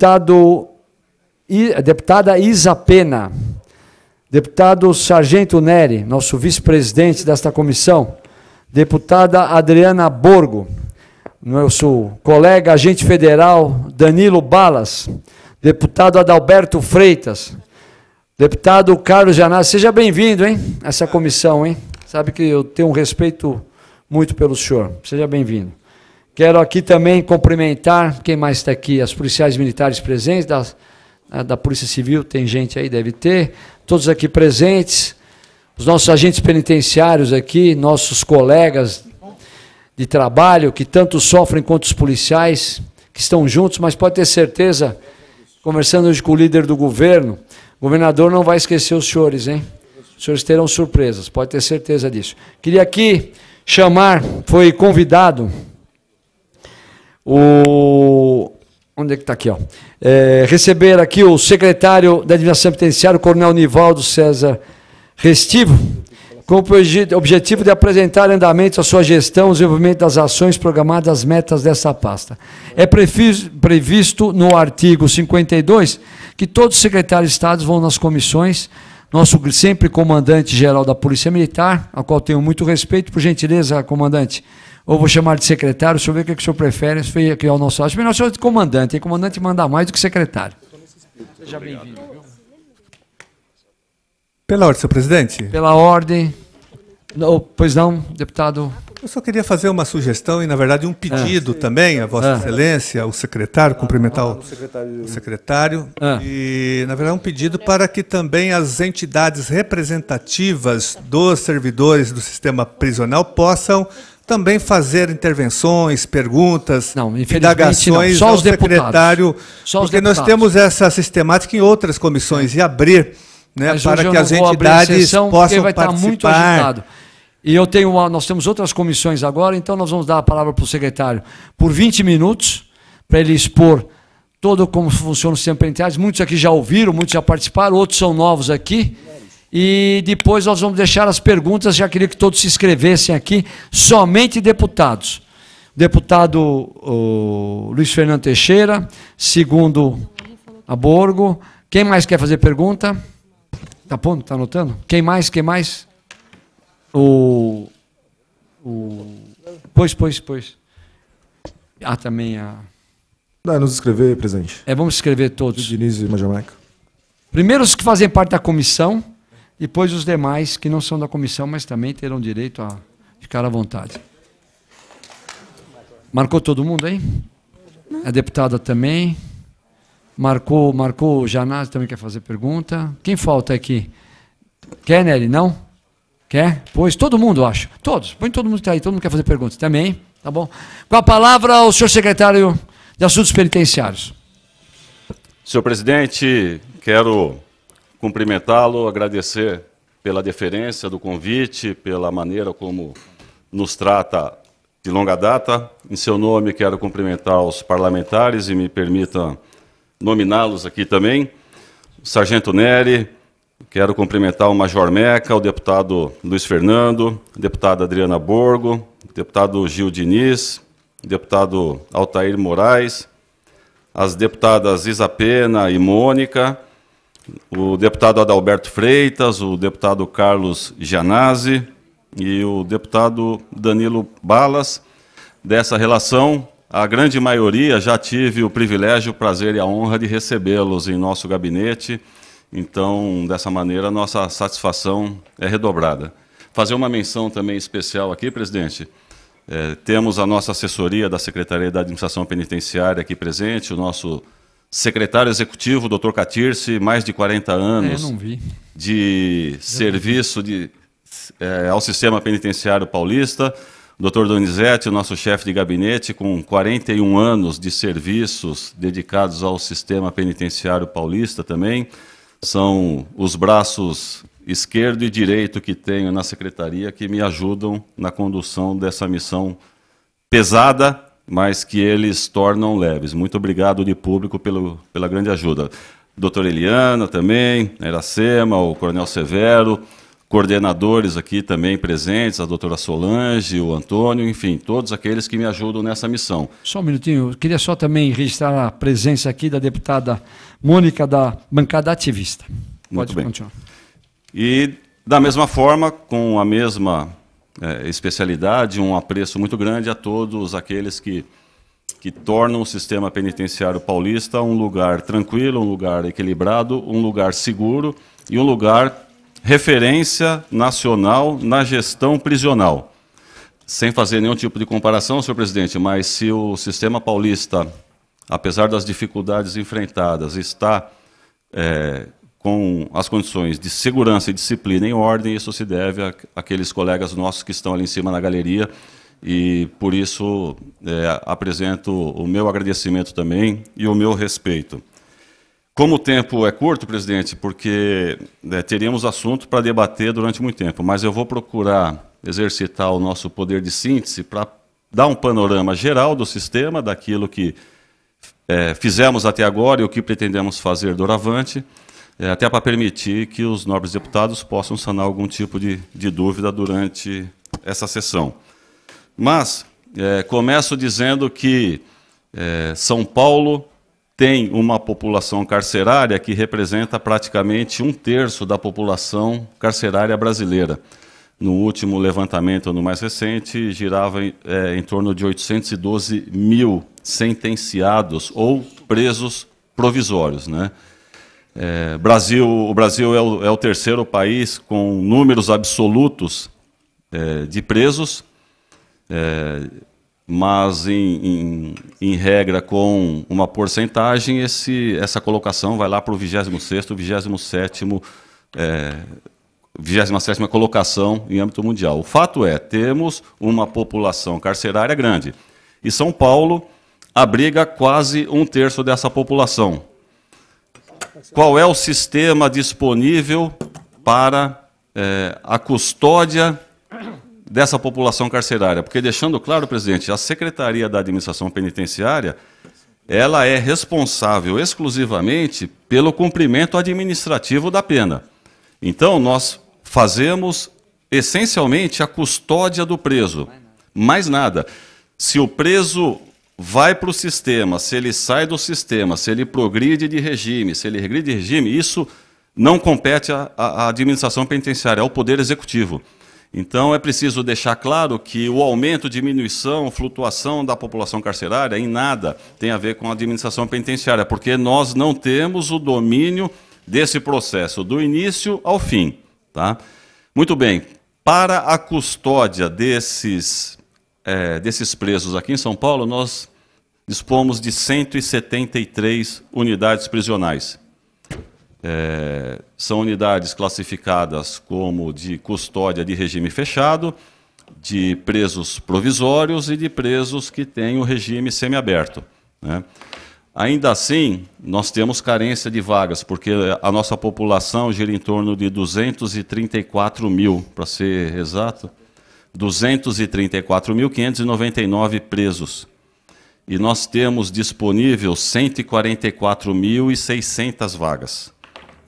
deputado, deputada Isa Pena, deputado Sargento Neri, nosso vice-presidente desta comissão, deputada Adriana Borgo, nosso colega agente federal Danilo Balas, deputado Adalberto Freitas, deputado Carlos Janás, seja bem-vindo, hein? Essa comissão, hein? Sabe que eu tenho um respeito muito pelo senhor. Seja bem-vindo. Quero aqui também cumprimentar quem mais está aqui, as policiais militares presentes, da, né, da Polícia Civil, tem gente aí, deve ter, todos aqui presentes, os nossos agentes penitenciários aqui, nossos colegas de trabalho que tanto sofrem quanto os policiais, que estão juntos, mas pode ter certeza, conversando hoje com o líder do governo, o governador não vai esquecer os senhores, hein? Os senhores terão surpresas, pode ter certeza disso. Queria aqui chamar, foi convidado o. Onde é que está aqui? Ó? É, receber aqui o secretário da Administração Penitenciária, o Coronel Nivaldo César Restivo, com o objetivo de apresentar andamento à sua gestão, desenvolvimento das ações programadas, as metas dessa pasta. É previsto no artigo 52 que todos os secretários de Estado vão nas comissões, nosso sempre comandante-geral da Polícia Militar, a qual tenho muito respeito, por gentileza, comandante, ou vou chamar de secretário, o senhor vê o que, é que o senhor prefere, se foi aqui ao nosso lado. Melhor o senhor de comandante, e comandante manda mais do que secretário. Seja bem-vindo. Pela ordem, senhor presidente. Pela ordem. Não, pois não, deputado. Eu só queria fazer uma sugestão e, na verdade, um pedido ah. também a Vossa ah. Excelência, ao secretário, cumprimentar o, secretário. O secretário ah. E, na verdade, um pedido para que também as entidades representativas dos servidores do sistema prisional possam também fazer intervenções, perguntas, não, indagações não. Só ao os secretário, Só porque nós temos essa sistemática em outras comissões é. e abrir né, para que as entidades sessão, possam vai participar. Estar muito agitado. E eu tenho uma, nós temos outras comissões agora, então nós vamos dar a palavra para o secretário por 20 minutos, para ele expor todo como funciona o sistema penitenciário. Muitos aqui já ouviram, muitos já participaram, outros são novos aqui. E depois nós vamos deixar as perguntas, já queria que todos se inscrevessem aqui, somente deputados. Deputado o Luiz Fernando Teixeira, segundo Aborgo. Quem mais quer fazer pergunta? Tá bom, Tá anotando? Quem mais? Quem mais? O, o Pois, pois, pois. Ah, também a. Dá nos escrever, presidente. É, vamos escrever todos. Diniz e Majamaica. Primeiro os que fazem parte da comissão, e pois os demais que não são da comissão, mas também terão direito a ficar à vontade. Marcou todo mundo aí? A deputada também. Marcou, marcou o Janaz também quer fazer pergunta. Quem falta aqui? Quer, Nelly? Não? Quer? Pois todo mundo, acho. Todos. Põe todo mundo que está aí, todo mundo quer fazer pergunta. Também, tá bom? Com a palavra o senhor secretário de Assuntos Penitenciários. Senhor presidente, quero cumprimentá-lo, agradecer pela deferência do convite, pela maneira como nos trata de longa data. Em seu nome, quero cumprimentar os parlamentares e me permita nominá-los aqui também. Sargento Neri, quero cumprimentar o Major Meca, o deputado Luiz Fernando, a deputada Adriana Borgo, o deputado Gil Diniz, o deputado Altair Moraes, as deputadas Isa Pena e Mônica, o deputado Adalberto Freitas, o deputado Carlos Gianazzi e o deputado Danilo Balas. Dessa relação, a grande maioria já tive o privilégio, o prazer e a honra de recebê-los em nosso gabinete. Então, dessa maneira, nossa satisfação é redobrada. Fazer uma menção também especial aqui, presidente. É, temos a nossa assessoria da Secretaria da Administração Penitenciária aqui presente, o nosso secretário executivo, doutor Catirce, mais de 40 anos é, de eu serviço de, é, ao sistema penitenciário paulista. Doutor Donizete, o nosso chefe de gabinete, com 41 anos de serviços dedicados ao sistema penitenciário paulista também. São os braços esquerdo e direito que tenho na secretaria que me ajudam na condução dessa missão pesada mas que eles tornam leves. Muito obrigado de público pelo, pela grande ajuda. Doutora Eliana também, a Iracema, o Coronel Severo, coordenadores aqui também presentes, a doutora Solange, o Antônio, enfim, todos aqueles que me ajudam nessa missão. Só um minutinho, eu queria só também registrar a presença aqui da deputada Mônica da bancada ativista. Pode Muito bem. continuar. E da mesma forma, com a mesma é, especialidade, um apreço muito grande a todos aqueles que, que tornam o sistema penitenciário paulista um lugar tranquilo, um lugar equilibrado, um lugar seguro e um lugar referência nacional na gestão prisional. Sem fazer nenhum tipo de comparação, senhor presidente, mas se o sistema paulista, apesar das dificuldades enfrentadas, está é, com as condições de segurança e disciplina em ordem, isso se deve àqueles colegas nossos que estão ali em cima na galeria. E por isso é, apresento o meu agradecimento também e o meu respeito. Como o tempo é curto, presidente, porque é, teríamos assunto para debater durante muito tempo, mas eu vou procurar exercitar o nosso poder de síntese para dar um panorama geral do sistema, daquilo que é, fizemos até agora e o que pretendemos fazer doravante. avante é, até para permitir que os nobres deputados possam sanar algum tipo de, de dúvida durante essa sessão. Mas é, começo dizendo que é, São Paulo tem uma população carcerária que representa praticamente um terço da população carcerária brasileira. No último levantamento, no mais recente, girava em, é, em torno de 812 mil sentenciados ou presos provisórios. Né? É, Brasil, o Brasil é o, é o, terceiro país com números absolutos é, de presos, é, mas em, em, em, regra com uma porcentagem, esse, essa colocação vai lá para o 26 º 27 é, 27 colocação em âmbito mundial. O fato é, temos uma população carcerária grande. E São Paulo abriga quase um terço dessa população. Tá qual é o sistema disponível para é, a custódia dessa população carcerária. Porque, deixando claro, presidente, a Secretaria da Administração Penitenciária ela é responsável exclusivamente pelo cumprimento administrativo da pena. Então, nós fazemos essencialmente a custódia do preso. Mais nada. Se o preso vai para o sistema, se ele sai do sistema, se ele progride de regime, se ele regride de regime, isso não compete à administração penitenciária, ao Poder Executivo. Então é preciso deixar claro que o aumento, diminuição, flutuação da população carcerária em nada tem a ver com a administração penitenciária, porque nós não temos o domínio desse processo, do início ao fim. Tá? Muito bem, para a custódia desses é, desses presos aqui em São Paulo, nós dispomos de 173 unidades prisionais. É, são unidades classificadas como de custódia de regime fechado, de presos provisórios e de presos que têm o regime semiaberto. Né? Ainda assim, nós temos carência de vagas, porque a nossa população gira em torno de 234 mil, para ser exato, 234.599 presos e nós temos disponível 144.600 vagas.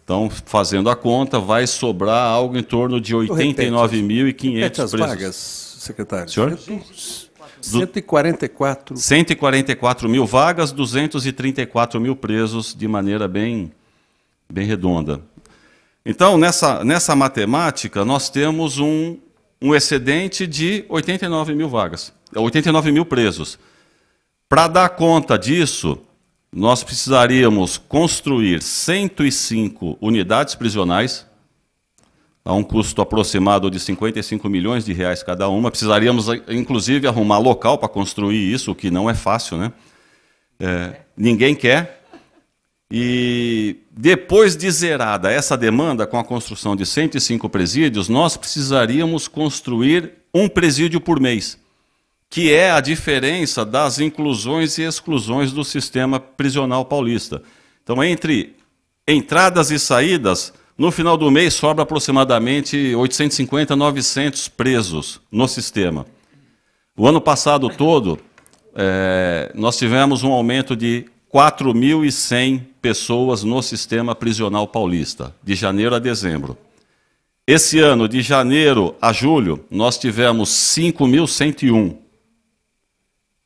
Então, fazendo a conta, vai sobrar algo em torno de 89.500 presos. vagas, secretário. Senhor? 144. 144 mil vagas, 234 mil presos, de maneira bem, bem redonda. Então, nessa, nessa matemática, nós temos um, um excedente de 89 mil vagas, 89 mil presos. Para dar conta disso, nós precisaríamos construir 105 unidades prisionais, a um custo aproximado de 55 milhões de reais cada uma. Precisaríamos, inclusive, arrumar local para construir isso, o que não é fácil, né? É, ninguém quer. E depois de zerada essa demanda, com a construção de 105 presídios, nós precisaríamos construir um presídio por mês que é a diferença das inclusões e exclusões do sistema prisional paulista. Então, entre entradas e saídas, no final do mês sobra aproximadamente 850, 900 presos no sistema. O ano passado todo, é, nós tivemos um aumento de 4.100 pessoas no sistema prisional paulista, de janeiro a dezembro. Esse ano, de janeiro a julho, nós tivemos 5.101.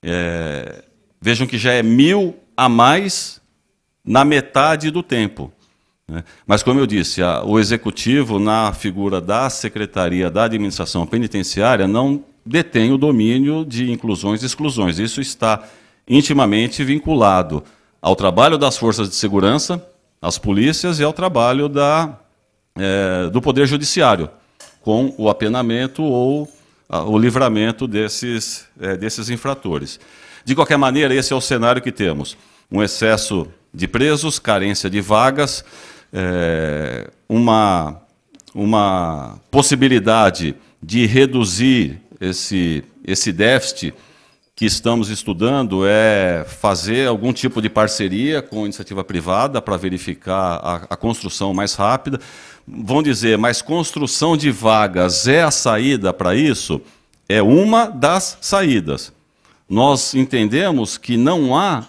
É, vejam que já é mil a mais na metade do tempo. Né? Mas, como eu disse, a, o executivo, na figura da Secretaria da Administração Penitenciária, não detém o domínio de inclusões e exclusões. Isso está intimamente vinculado ao trabalho das forças de segurança, às polícias e ao trabalho da, é, do Poder Judiciário, com o apenamento ou o livramento desses, é, desses infratores. De qualquer maneira, esse é o cenário que temos: um excesso de presos, carência de vagas, é, uma, uma possibilidade de reduzir esse, esse déficit que estamos estudando é fazer algum tipo de parceria com iniciativa privada para verificar a, a, construção mais rápida vão dizer, mas construção de vagas é a saída para isso? É uma das saídas. Nós entendemos que não há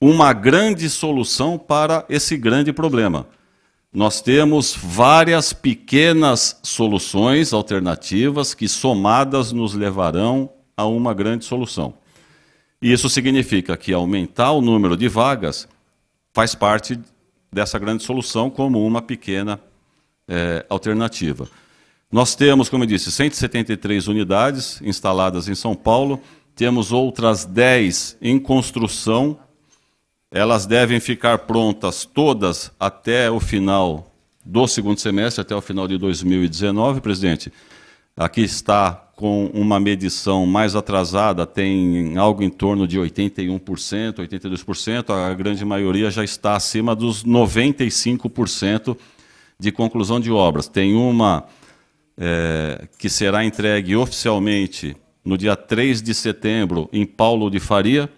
uma grande solução para esse grande problema. Nós temos várias pequenas soluções alternativas que, somadas, nos levarão a uma grande solução. E isso significa que aumentar o número de vagas faz parte dessa grande solução como uma pequena é, alternativa. Nós temos, como eu disse, 173 unidades instaladas em São Paulo, temos outras 10 em construção. Elas devem ficar prontas todas até o final do segundo semestre, até o final de 2019, presidente. Aqui está com uma medição mais atrasada, tem algo em torno de 81%, 82%, a grande maioria já está acima dos 95% de conclusão de obras. Tem uma é, que será entregue oficialmente no dia 3 de setembro em Paulo de Faria,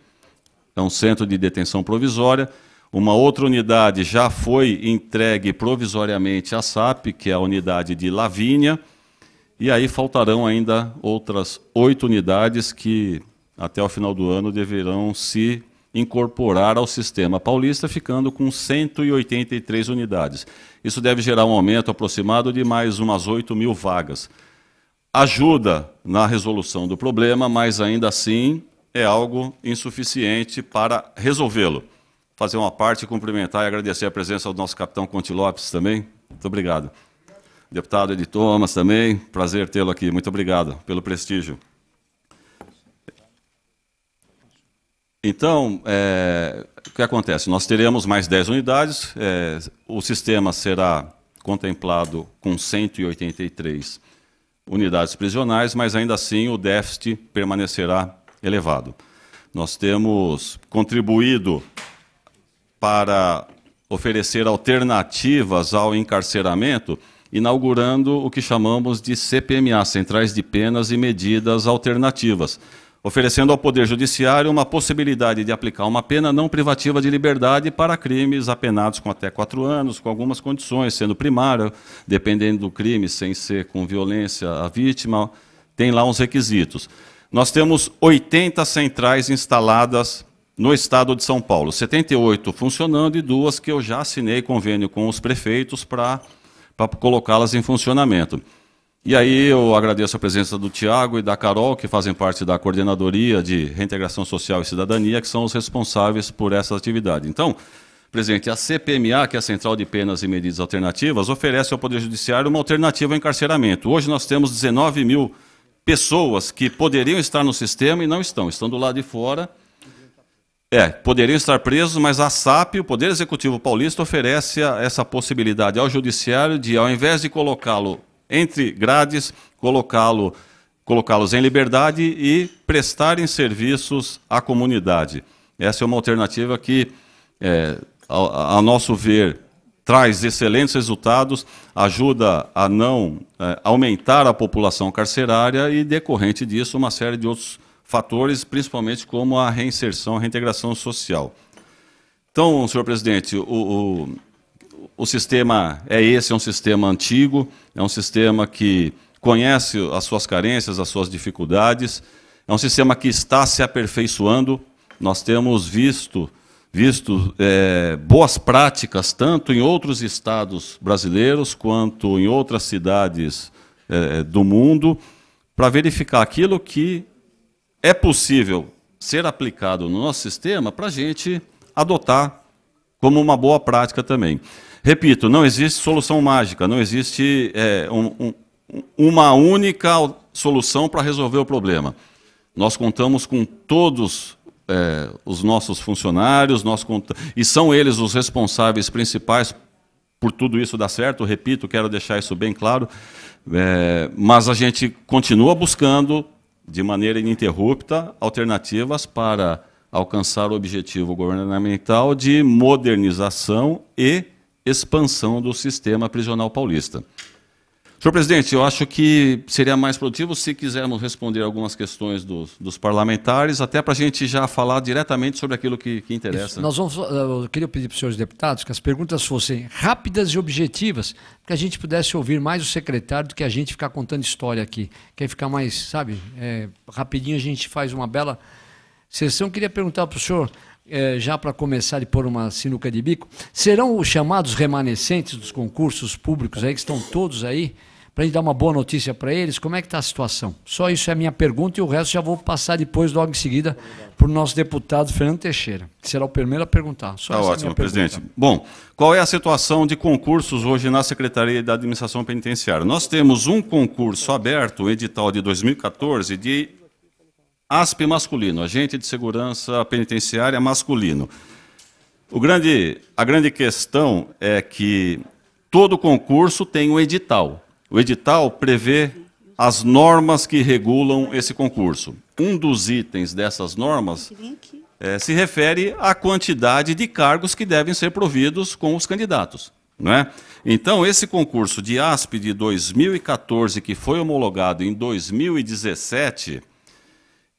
é um centro de detenção provisória. Uma outra unidade já foi entregue provisoriamente à SAP, que é a unidade de Lavínia, e aí faltarão ainda outras oito unidades que até o final do ano deverão se incorporar ao sistema paulista, ficando com 183 unidades. Isso deve gerar um aumento aproximado de mais umas 8 mil vagas. Ajuda na resolução do problema, mas ainda assim é algo insuficiente para resolvê-lo. Fazer uma parte, cumprimentar e agradecer a presença do nosso capitão Conti Lopes também. Muito obrigado. Deputado Edi Thomas também, prazer tê-lo aqui. Muito obrigado pelo prestígio. Então, é, o que acontece? Nós teremos mais 10 unidades, é, o sistema será contemplado com 183 unidades prisionais, mas ainda assim o déficit permanecerá elevado. Nós temos contribuído para oferecer alternativas ao encarceramento, inaugurando o que chamamos de CPMA, Centrais de Penas e Medidas Alternativas oferecendo ao Poder Judiciário uma possibilidade de aplicar uma pena não privativa de liberdade para crimes apenados com até quatro anos, com algumas condições, sendo primário, dependendo do crime, sem ser com violência à vítima, tem lá uns requisitos. Nós temos 80 centrais instaladas no estado de São Paulo, 78 funcionando e duas que eu já assinei convênio com os prefeitos para colocá-las em funcionamento. E aí eu agradeço a presença do Tiago e da Carol, que fazem parte da Coordenadoria de Reintegração Social e Cidadania, que são os responsáveis por essa atividade. Então, presidente, a CPMA, que é a Central de Penas e Medidas Alternativas, oferece ao Poder Judiciário uma alternativa ao encarceramento. Hoje nós temos 19 mil pessoas que poderiam estar no sistema e não estão, estão do lado de fora. É, poderiam estar presos, mas a SAP, o Poder Executivo Paulista, oferece essa possibilidade ao Judiciário de, ao invés de colocá-lo entre grades, colocá-lo colocá-los em liberdade e prestarem serviços à comunidade. Essa é uma alternativa que, é, a, a nosso ver, traz excelentes resultados, ajuda a não é, aumentar a população carcerária e, decorrente disso, uma série de outros fatores, principalmente como a reinserção, a reintegração social. Então, senhor presidente, o, o o sistema é esse, é um sistema antigo, é um sistema que conhece as suas carências, as suas dificuldades, é um sistema que está se aperfeiçoando. Nós temos visto, visto é, boas práticas tanto em outros estados brasileiros quanto em outras cidades é, do mundo para verificar aquilo que é possível ser aplicado no nosso sistema para a gente adotar como uma boa prática também. Repito, não existe solução mágica, não existe é, um, um, uma única solução para resolver o problema. Nós contamos com todos é, os nossos funcionários, nós e são eles os responsáveis principais por tudo isso dar certo. Repito, quero deixar isso bem claro. É, mas a gente continua buscando, de maneira ininterrupta, alternativas para alcançar o objetivo governamental de modernização e expansão do sistema prisional paulista. Senhor presidente, eu acho que seria mais produtivo se quisermos responder algumas questões dos, dos parlamentares, até para a gente já falar diretamente sobre aquilo que, que interessa. Isso, nós vamos, eh, eu queria pedir para os senhores deputados que as perguntas fossem rápidas e objetivas, que a gente pudesse ouvir mais o secretário do que a gente ficar contando história aqui. Quer ficar mais, sabe, é, rapidinho a gente faz uma bela sessão. Eu queria perguntar para o senhor eh, já para começar e pôr uma sinuca de bico, serão os chamados remanescentes dos concursos públicos aí, que estão todos aí, para a gente dar uma boa notícia para eles? Como é que está a situação? Só isso é a minha pergunta e o resto já vou passar depois, logo em seguida, para o nosso deputado Fernando Teixeira, que será o primeiro a perguntar. Só tá é ótimo, é presidente. Pergunta. Bom, qual é a situação de concursos hoje na Secretaria da Administração Penitenciária? Nós temos um concurso aberto, edital de 2014, de ASP masculino, agente de segurança penitenciária masculino. Grande, a grande questão é que todo concurso tem um edital. O edital prevê as normas que regulam esse concurso. Um dos itens dessas normas é, se refere à quantidade de cargos que devem ser providos com os candidatos. É? Então, esse concurso de ASP de 2014, que foi homologado em 2017,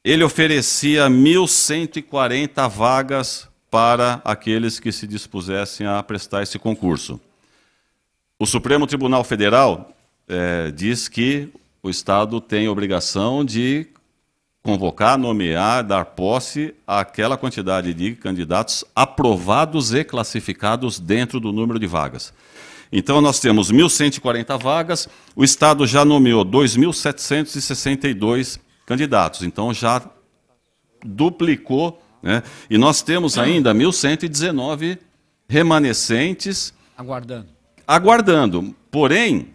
ele oferecia 1.140 vagas para aqueles que se dispusessem a prestar esse concurso. O Supremo Tribunal Federal é, diz que o Estado tem obrigação de convocar, nomear, dar posse àquela quantidade de candidatos aprovados e classificados dentro do número de vagas. Então, nós temos 1.140 vagas, o Estado já nomeou 2.762 candidatos candidatos. Então já duplicou. Né? E nós temos ainda 1.119 remanescentes. Aguardando. Aguardando. Porém,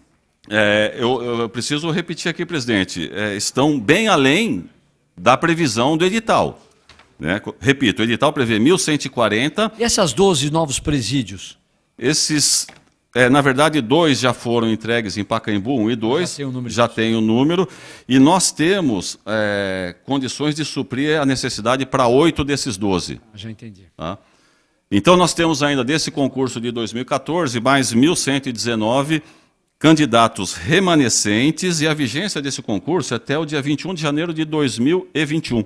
é, eu, eu, preciso repetir aqui, presidente, é, estão bem além da previsão do edital. Né? Repito, o edital prevê 1.140. E essas 12 novos presídios? Esses é, na verdade, dois já foram entregues em Pacaembu, um e dois. Já tem o número. Já tem número. E nós temos é, condições de suprir a necessidade para oito desses doze. Ah, já entendi. Tá? Então, nós temos ainda desse concurso de 2014 mais 1.119 candidatos remanescentes e a vigência desse concurso é até o dia 21 de janeiro de 2021.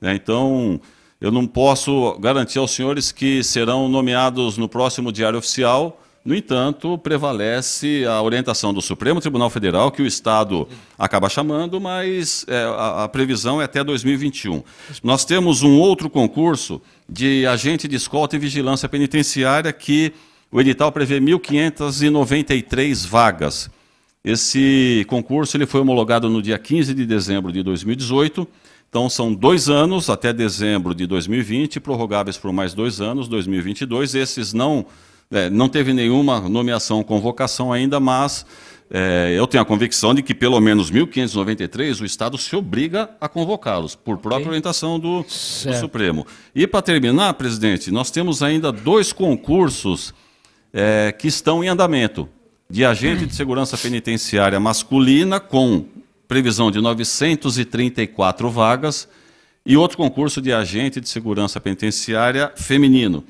Né? Então, eu não posso garantir aos senhores que serão nomeados no próximo Diário Oficial no entanto, prevalece a orientação do Supremo Tribunal Federal, que o Estado acaba chamando, mas é, a, a, previsão é até 2021. Nós temos um outro concurso de agente de escolta e vigilância penitenciária que o edital prevê 1.593 vagas. Esse concurso ele foi homologado no dia 15 de dezembro de 2018. Então, são dois anos, até dezembro de 2020, prorrogáveis por mais dois anos, 2022. Esses não é, não teve nenhuma nomeação, convocação ainda, mas é, eu tenho a convicção de que pelo menos 1593 o Estado se obriga a convocá-los, por okay. própria orientação do, do Supremo. E para terminar, presidente, nós temos ainda dois concursos é, que estão em andamento de agente de segurança penitenciária masculina com previsão de 934 vagas e outro concurso de agente de segurança penitenciária feminino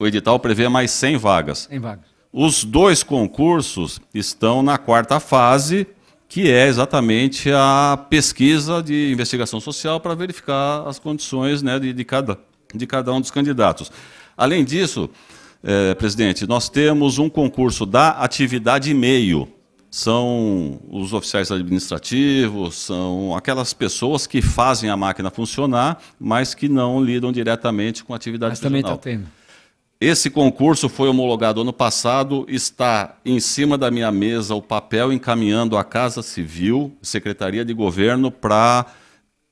o edital prevê mais 100 vagas. 100 vagas. Os dois concursos estão na quarta fase, que é exatamente a pesquisa de investigação social para verificar as condições né, de, de, cada, de cada um dos candidatos. Além disso, é, presidente, nós temos um concurso da atividade meio. São os oficiais administrativos, são aquelas pessoas que fazem a máquina funcionar, mas que não lidam diretamente com a atividade mas também está tendo. Esse concurso foi homologado ano passado, está em cima da minha mesa o papel encaminhando a Casa Civil, Secretaria de Governo, para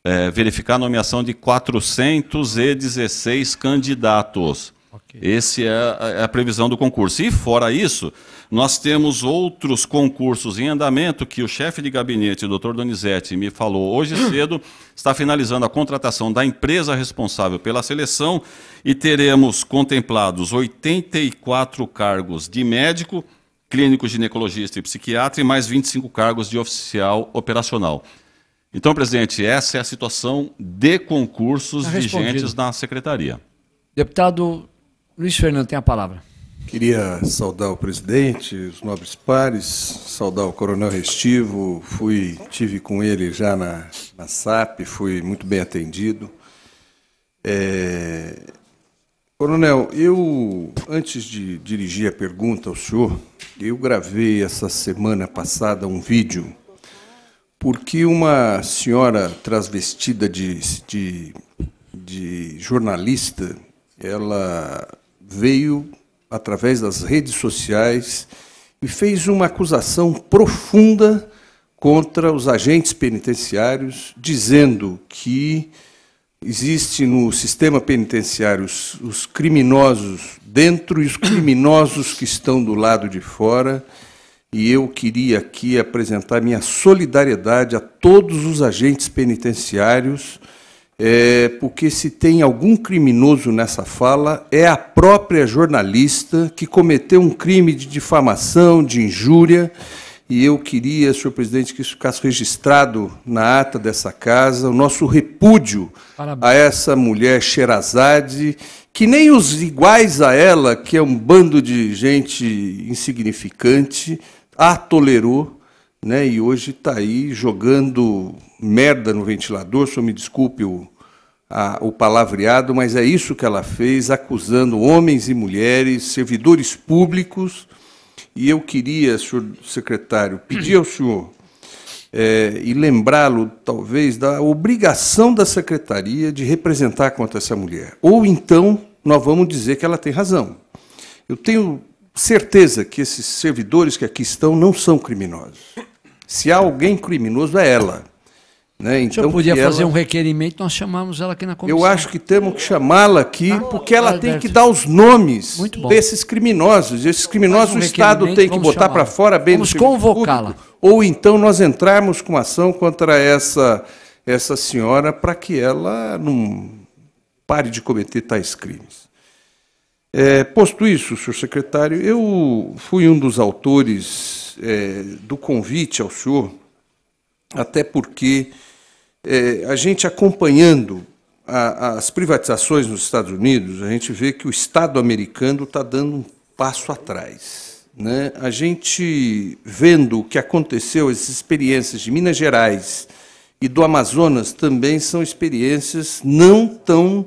é, verificar a nomeação de 416 candidatos. Okay. Essa é a, é a previsão do concurso. E fora isso, nós temos outros concursos em andamento que o chefe de gabinete, o doutor Donizete, me falou hoje cedo, está finalizando a contratação da empresa responsável pela seleção e teremos contemplados 84 cargos de médico, clínico ginecologista e psiquiatra e mais 25 cargos de oficial operacional. Então, presidente, essa é a situação de concursos tá vigentes na secretaria. Deputado Luiz Fernando tem a palavra. Queria saudar o presidente, os nobres pares, saudar o coronel Restivo. Fui, tive com ele já na, na SAP, fui muito bem atendido. É... Coronel, eu, antes de dirigir a pergunta ao senhor, eu gravei essa semana passada um vídeo porque uma senhora transvestida de, de, de jornalista, ela veio através das redes sociais e fez uma acusação profunda contra os agentes penitenciários, dizendo que existe no sistema penitenciário os, criminosos dentro e os criminosos que estão do lado de fora. E eu queria aqui apresentar minha solidariedade a todos os agentes penitenciários é, porque se tem algum criminoso nessa fala, é a própria jornalista que cometeu um crime de difamação, de injúria. E eu queria, senhor presidente, que isso ficasse registrado na ata dessa casa, o nosso repúdio Parabéns. a essa mulher Xerazade, que nem os iguais a ela, que é um bando de gente insignificante, a tolerou né? E hoje está aí jogando merda no ventilador, só me desculpe o, a, o palavreado, mas é isso que ela fez, acusando homens e mulheres, servidores públicos. E eu queria, senhor secretário, pedir ao senhor é, e lembrá-lo, talvez, da obrigação da secretaria de representar contra essa mulher. Ou então nós vamos dizer que ela tem razão. Eu tenho certeza que esses servidores que aqui estão não são criminosos. Se há alguém criminoso, é ela. Né? Então, eu podia fazer um requerimento, nós chamamos ela aqui na comissão. Eu acho que temos que chamá-la aqui, ah, porque ela tem que dar os nomes desses criminosos. Esses criminosos um o Estado tem que botar para fora bem Vamos convocá-la. Ou então nós entrarmos com ação contra essa, essa senhora para que ela não pare de cometer tais crimes. É, posto isso, senhor secretário, eu fui um dos autores é, do convite ao senhor, até porque é, a gente acompanhando a, as privatizações nos Estados Unidos, a gente vê que o Estado americano está dando um passo atrás. Né? A gente vendo o que aconteceu, essas experiências de Minas Gerais e do Amazonas também são experiências não tão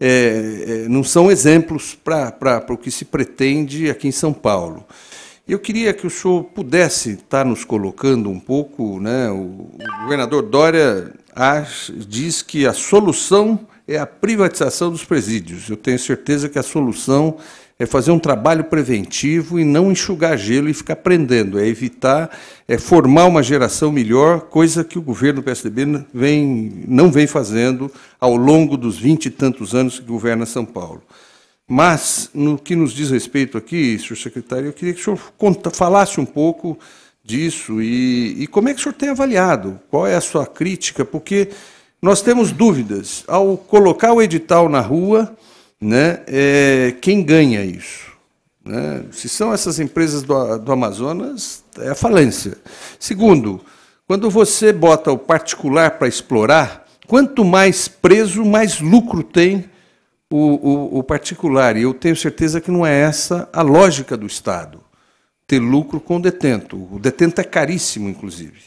é, é, não são exemplos para o que se pretende aqui em São Paulo. Eu queria que o senhor pudesse estar tá nos colocando um pouco. Né? O, o governador Dória diz que a solução é a privatização dos presídios. Eu tenho certeza que a solução é fazer um trabalho preventivo e não enxugar gelo e ficar prendendo, é evitar, é formar uma geração melhor, coisa que o governo do PSDB vem, não vem fazendo ao longo dos vinte e tantos anos que governa São Paulo. Mas, no que nos diz respeito aqui, senhor secretário, eu queria que o senhor conta, falasse um pouco disso e, e como é que o senhor tem avaliado, qual é a sua crítica, porque nós temos dúvidas. Ao colocar o edital na rua, né, é, quem ganha isso? Né? Se são essas empresas do, do Amazonas, é a falência. Segundo, quando você bota o particular para explorar, quanto mais preso, mais lucro tem o, o, o, particular. E eu tenho certeza que não é essa a lógica do Estado. Ter lucro com o detento. O detento é caríssimo, inclusive.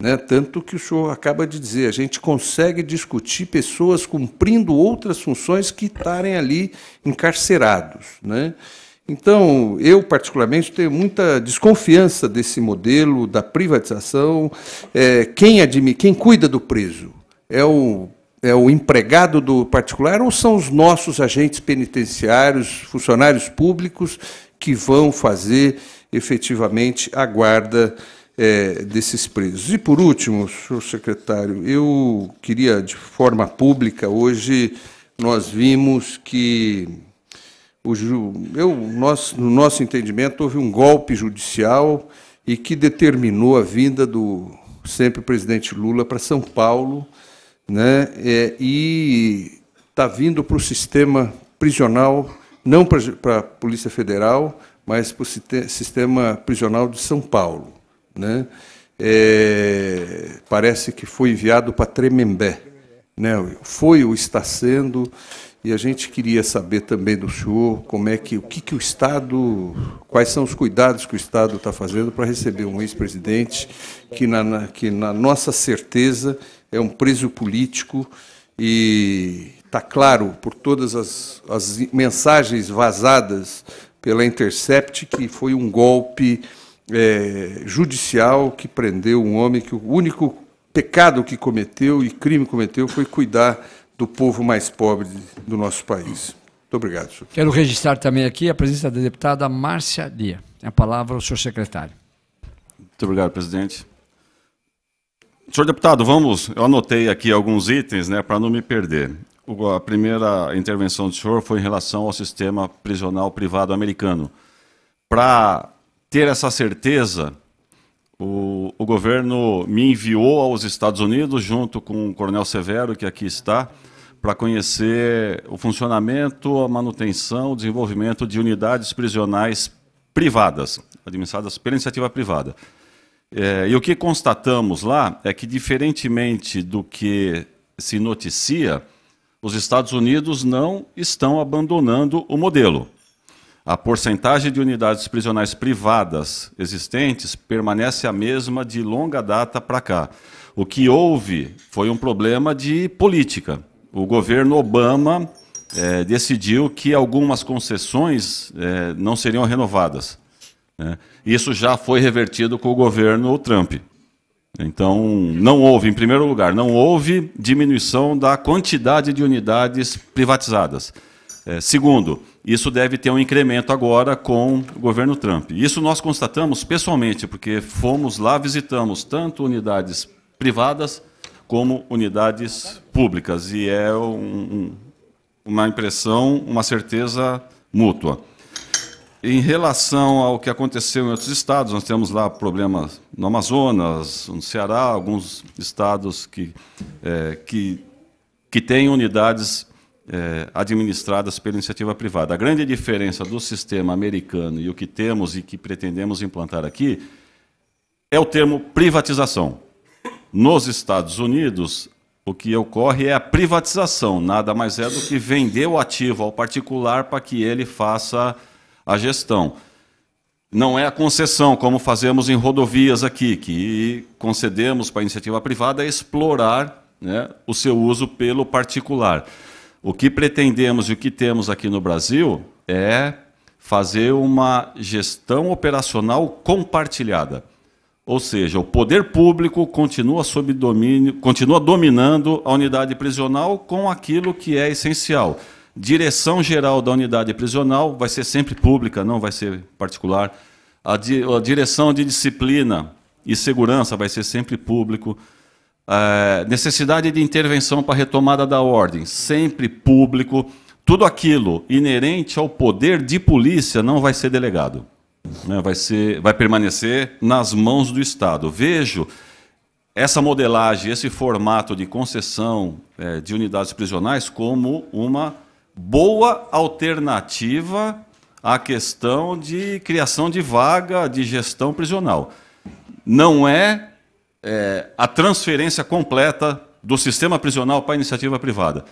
Né? Tanto que o senhor acaba de dizer, a gente consegue discutir pessoas cumprindo outras funções que estarem ali encarcerados. Né? Então, eu particularmente tenho muita desconfiança desse modelo da privatização. É, quem, admi quem cuida do preso é o, é o empregado do particular ou são os nossos agentes penitenciários, funcionários públicos que vão fazer efetivamente a guarda? é, desses presos. E, por último, senhor secretário, eu queria, de forma pública, hoje nós vimos que o ju... eu, nós, no nosso entendimento, houve um golpe judicial e que determinou a vinda do sempre presidente Lula para São Paulo, né? É, e está vindo para o sistema prisional, não para a Polícia Federal, mas para o sistema prisional de São Paulo né? É, parece que foi enviado para Tremembé. Né? Foi ou está sendo? E a gente queria saber também do senhor como é que o que, que o Estado, quais são os cuidados que o Estado está fazendo para receber um ex-presidente que na, na, que na nossa certeza é um preso político e está claro por todas as, as mensagens vazadas pela Intercept que foi um golpe é, judicial que prendeu um homem que o único pecado que cometeu e crime cometeu foi cuidar do povo mais pobre do nosso país. Muito obrigado, senhor. Quero registrar também aqui a presença da deputada Márcia Lia. A palavra ao senhor secretário. Muito obrigado, presidente. Senhor deputado, vamos. Eu anotei aqui alguns itens né, para não me perder. A primeira intervenção do senhor foi em relação ao sistema prisional privado americano. Para ter essa certeza, o, o, governo me enviou aos Estados Unidos, junto com o Coronel Severo, que aqui está, para conhecer o funcionamento, a manutenção, o desenvolvimento de unidades prisionais privadas, administradas pela iniciativa privada. É, e o que constatamos lá é que, diferentemente do que se noticia, os Estados Unidos não estão abandonando o modelo a porcentagem de unidades prisionais privadas existentes permanece a mesma de longa data para cá. O que houve foi um problema de política. O governo Obama é, decidiu que algumas concessões é, não seriam renovadas. Né? Isso já foi revertido com o governo Trump. Então, não houve, em primeiro lugar, não houve diminuição da quantidade de unidades privatizadas. É, segundo, isso deve ter um incremento agora com o governo Trump. Isso nós constatamos pessoalmente, porque fomos lá, visitamos tanto unidades privadas como unidades públicas. E é um, um, uma impressão, uma certeza mútua. Em relação ao que aconteceu em outros estados, nós temos lá problemas no Amazonas, no Ceará, alguns estados que, é, que, que têm unidades é, administradas pela iniciativa privada. A grande diferença do sistema americano e o que temos e que pretendemos implantar aqui é o termo privatização. Nos Estados Unidos, o que ocorre é a privatização, nada mais é do que vender o ativo ao particular para que ele faça a gestão. Não é a concessão, como fazemos em rodovias aqui, que concedemos para a iniciativa privada explorar né, o seu uso pelo particular. O que pretendemos e o que temos aqui no Brasil é fazer uma gestão operacional compartilhada. Ou seja, o poder público continua sob domínio, continua dominando a unidade prisional com aquilo que é essencial. Direção geral da unidade prisional vai ser sempre pública, não vai ser particular. A, di, a direção de disciplina e segurança vai ser sempre público. É, necessidade de intervenção para retomada da ordem, sempre público. Tudo aquilo inerente ao poder de polícia não vai ser delegado. Né? Vai, ser, vai permanecer nas mãos do Estado. Vejo essa modelagem, esse formato de concessão é, de unidades prisionais como uma boa alternativa à questão de criação de vaga de gestão prisional. Não é é, a transferência completa do sistema prisional para a iniciativa privada.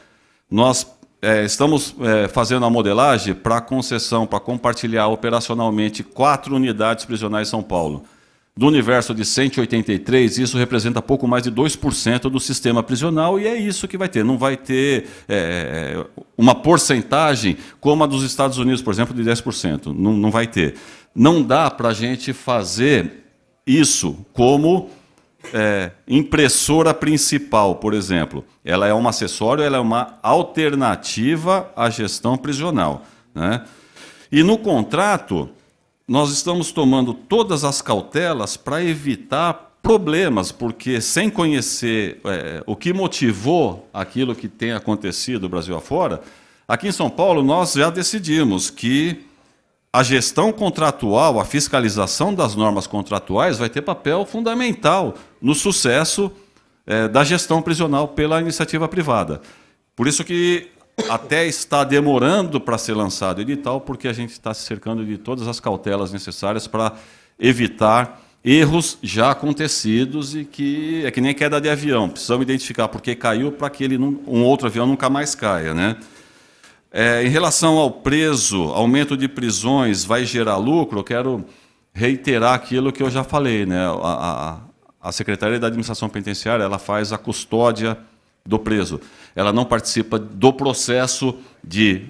Nós é, estamos é, fazendo a modelagem para concessão, para compartilhar operacionalmente quatro unidades prisionais em São Paulo. Do universo de 183, isso representa pouco mais de 2% do sistema prisional, e é isso que vai ter. Não vai ter é, é uma porcentagem como a dos Estados Unidos, por exemplo, de 10%. Não, não vai ter. Não dá para a gente fazer isso como é, impressora principal, por exemplo, ela é um acessório, ela é uma alternativa à gestão prisional. Né? E no contrato, nós estamos tomando todas as cautelas para evitar problemas, porque sem conhecer é, o que motivou aquilo que tem acontecido Brasil afora, aqui em São Paulo nós já decidimos que a gestão contratual, a fiscalização das normas contratuais vai ter papel fundamental no sucesso é, da gestão prisional pela iniciativa privada. Por isso que até está demorando para ser lançado edital, porque a gente está se cercando de todas as cautelas necessárias para evitar erros já acontecidos e que é que nem queda de avião. Precisamos identificar por que caiu para que ele não, um outro avião nunca mais caia. Né? É, em relação ao preso, aumento de prisões vai gerar lucro? Eu quero reiterar aquilo que eu já falei. Né? A, a, a Secretaria da Administração Penitenciária ela faz a custódia do preso. Ela não participa do processo de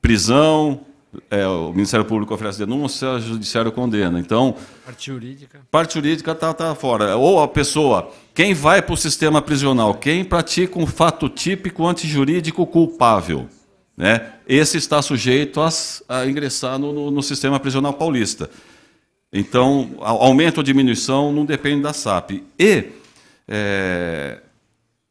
prisão, é, o Ministério Público oferece denúncia, o Judiciário condena. Então, parte jurídica. Parte jurídica está tá fora. Ou a pessoa, quem vai para o sistema prisional, quem pratica um fato típico antijurídico culpável, né? esse está sujeito a, a ingressar no, no, no sistema prisional paulista. Então, aumento ou diminuição não depende da SAP. E é,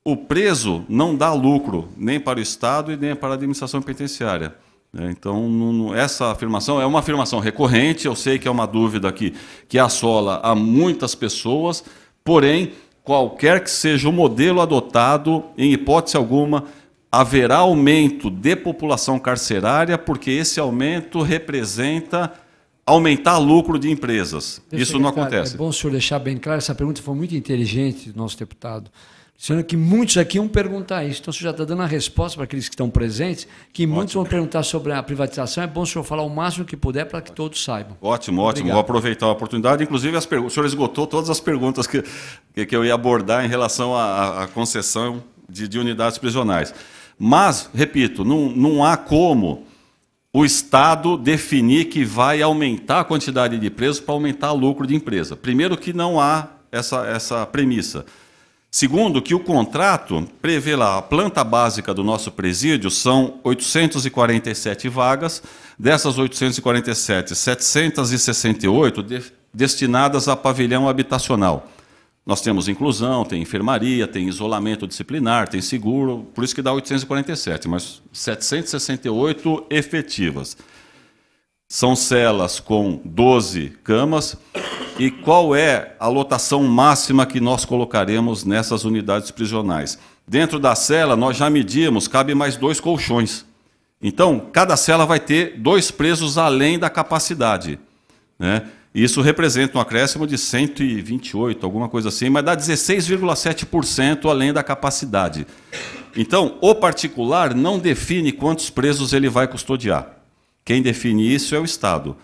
o preso não dá lucro nem para o Estado e nem para a administração penitenciária. Né? Então, não, essa afirmação é uma afirmação recorrente, eu sei que é uma dúvida que, que assola a muitas pessoas, porém, qualquer que seja o modelo adotado, em hipótese alguma, haverá aumento de população carcerária, porque esse aumento representa aumentar lucro de empresas. Isso não é acontece. é bom o senhor deixar bem claro, essa pergunta foi muito inteligente do nosso deputado. Sendo que muitos aqui vão perguntar isso. Então, o senhor já está dando a resposta para aqueles que estão presentes, que ótimo. muitos vão perguntar sobre a privatização. É bom o senhor falar o máximo que puder para que todos saibam. Ótimo, ótimo. Obrigado. Vou aproveitar a oportunidade. Inclusive, as o senhor esgotou todas as perguntas que, que, eu ia abordar em relação à, à concessão de, de unidades prisionais. Mas, repito, não, não há como o Estado definir que vai aumentar a quantidade de presos para aumentar o lucro de empresa. Primeiro, que não há essa, essa premissa. Segundo, que o contrato prevê lá a planta básica do nosso presídio são 847 vagas, dessas 847, 768 de, destinadas a pavilhão habitacional. Nós temos inclusão, tem enfermaria, tem isolamento disciplinar, tem seguro, por isso que dá 847, mas 768 efetivas. São celas com 12 camas. E qual é a lotação máxima que nós colocaremos nessas unidades prisionais? Dentro da cela, nós já medimos, cabe mais dois colchões. Então, cada cela vai ter dois presos além da capacidade. Né? Isso representa um acréscimo de 128, alguma coisa assim, mas dá 16,7% além da capacidade. Então, o particular não define quantos presos ele vai custodiar. Quem define isso é o Estado.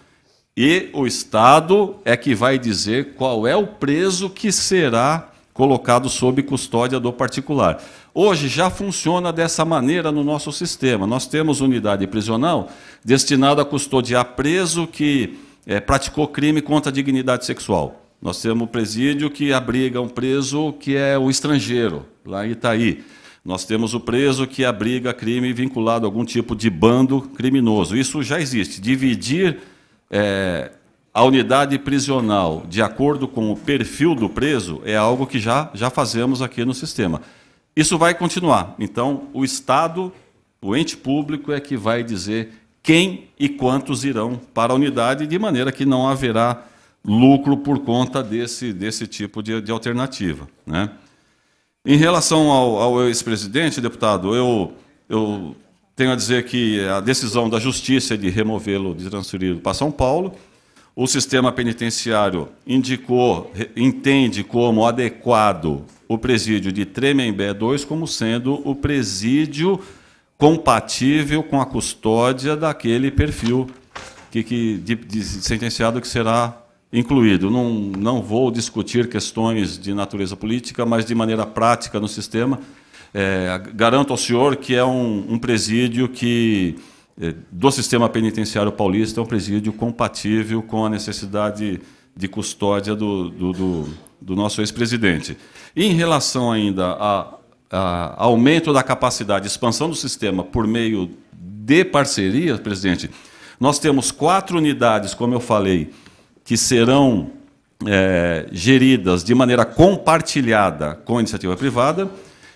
E o Estado é que vai dizer qual é o preso que será colocado sob custódia do particular. Hoje já funciona dessa maneira no nosso sistema. Nós temos unidade prisional destinada a custodiar preso que é, praticou crime contra a dignidade sexual. Nós temos o presídio que abriga um preso que é o estrangeiro, lá em Itaí. Nós temos o preso que abriga crime vinculado a algum tipo de bando criminoso. Isso já existe. Dividir é, a unidade prisional de acordo com o perfil do preso é algo que já, já fazemos aqui no sistema. Isso vai continuar. Então, o Estado, o ente público, é que vai dizer quem e quantos irão para a unidade, de maneira que não haverá lucro por conta desse, desse tipo de, de alternativa. Né? Em relação ao, ao ex-presidente, deputado, eu, eu tenho a dizer que a decisão da Justiça é de removê-lo, de transferir para São Paulo, o sistema penitenciário indicou, entende como adequado o presídio de Tremembé 2 como sendo o presídio compatível com a custódia daquele perfil que, que de, de sentenciado que será incluído. Não, não vou discutir questões de natureza política, mas de maneira prática no sistema. É, garanto ao senhor que é um, um presídio que, é, do sistema penitenciário paulista, é um presídio compatível com a necessidade de custódia do, do, do, do nosso ex-presidente. Em relação ainda a ah, aumento da capacidade, expansão do sistema por meio de parcerias, presidente, nós temos quatro unidades, como eu falei, que serão é, geridas de maneira compartilhada com a iniciativa privada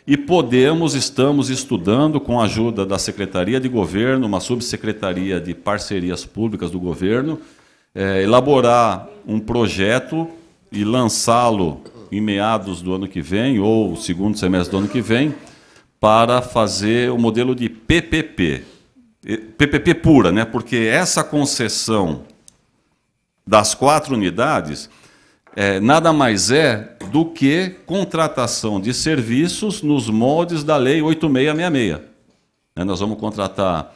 e podemos, estamos estudando, com a ajuda da Secretaria de Governo, uma subsecretaria de parcerias públicas do governo, é, elaborar um projeto e lançá-lo em meados do ano que vem, ou segundo semestre do ano que vem, para fazer o modelo de PPP. PPP pura, né? porque essa concessão das quatro unidades é, nada mais é do que contratação de serviços nos moldes da Lei 8666. Né? nós vamos contratar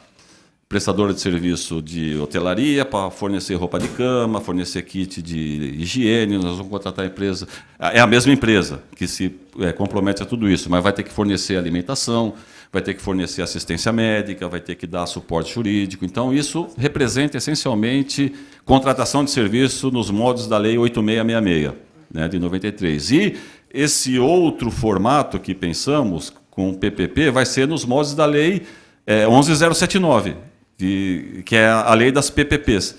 prestadora de serviço de hotelaria para fornecer roupa de cama, fornecer kit de higiene, nós vamos contratar a empresa. É a mesma empresa que se é, compromete a tudo isso, mas vai ter que fornecer alimentação, vai ter que fornecer assistência médica, vai ter que dar suporte jurídico. Então, isso representa essencialmente contratação de serviço nos modos da Lei 8666, né, de 93. E esse outro formato que pensamos com o PPP vai ser nos modos da Lei é, 11079 de, que é a lei das PPPs.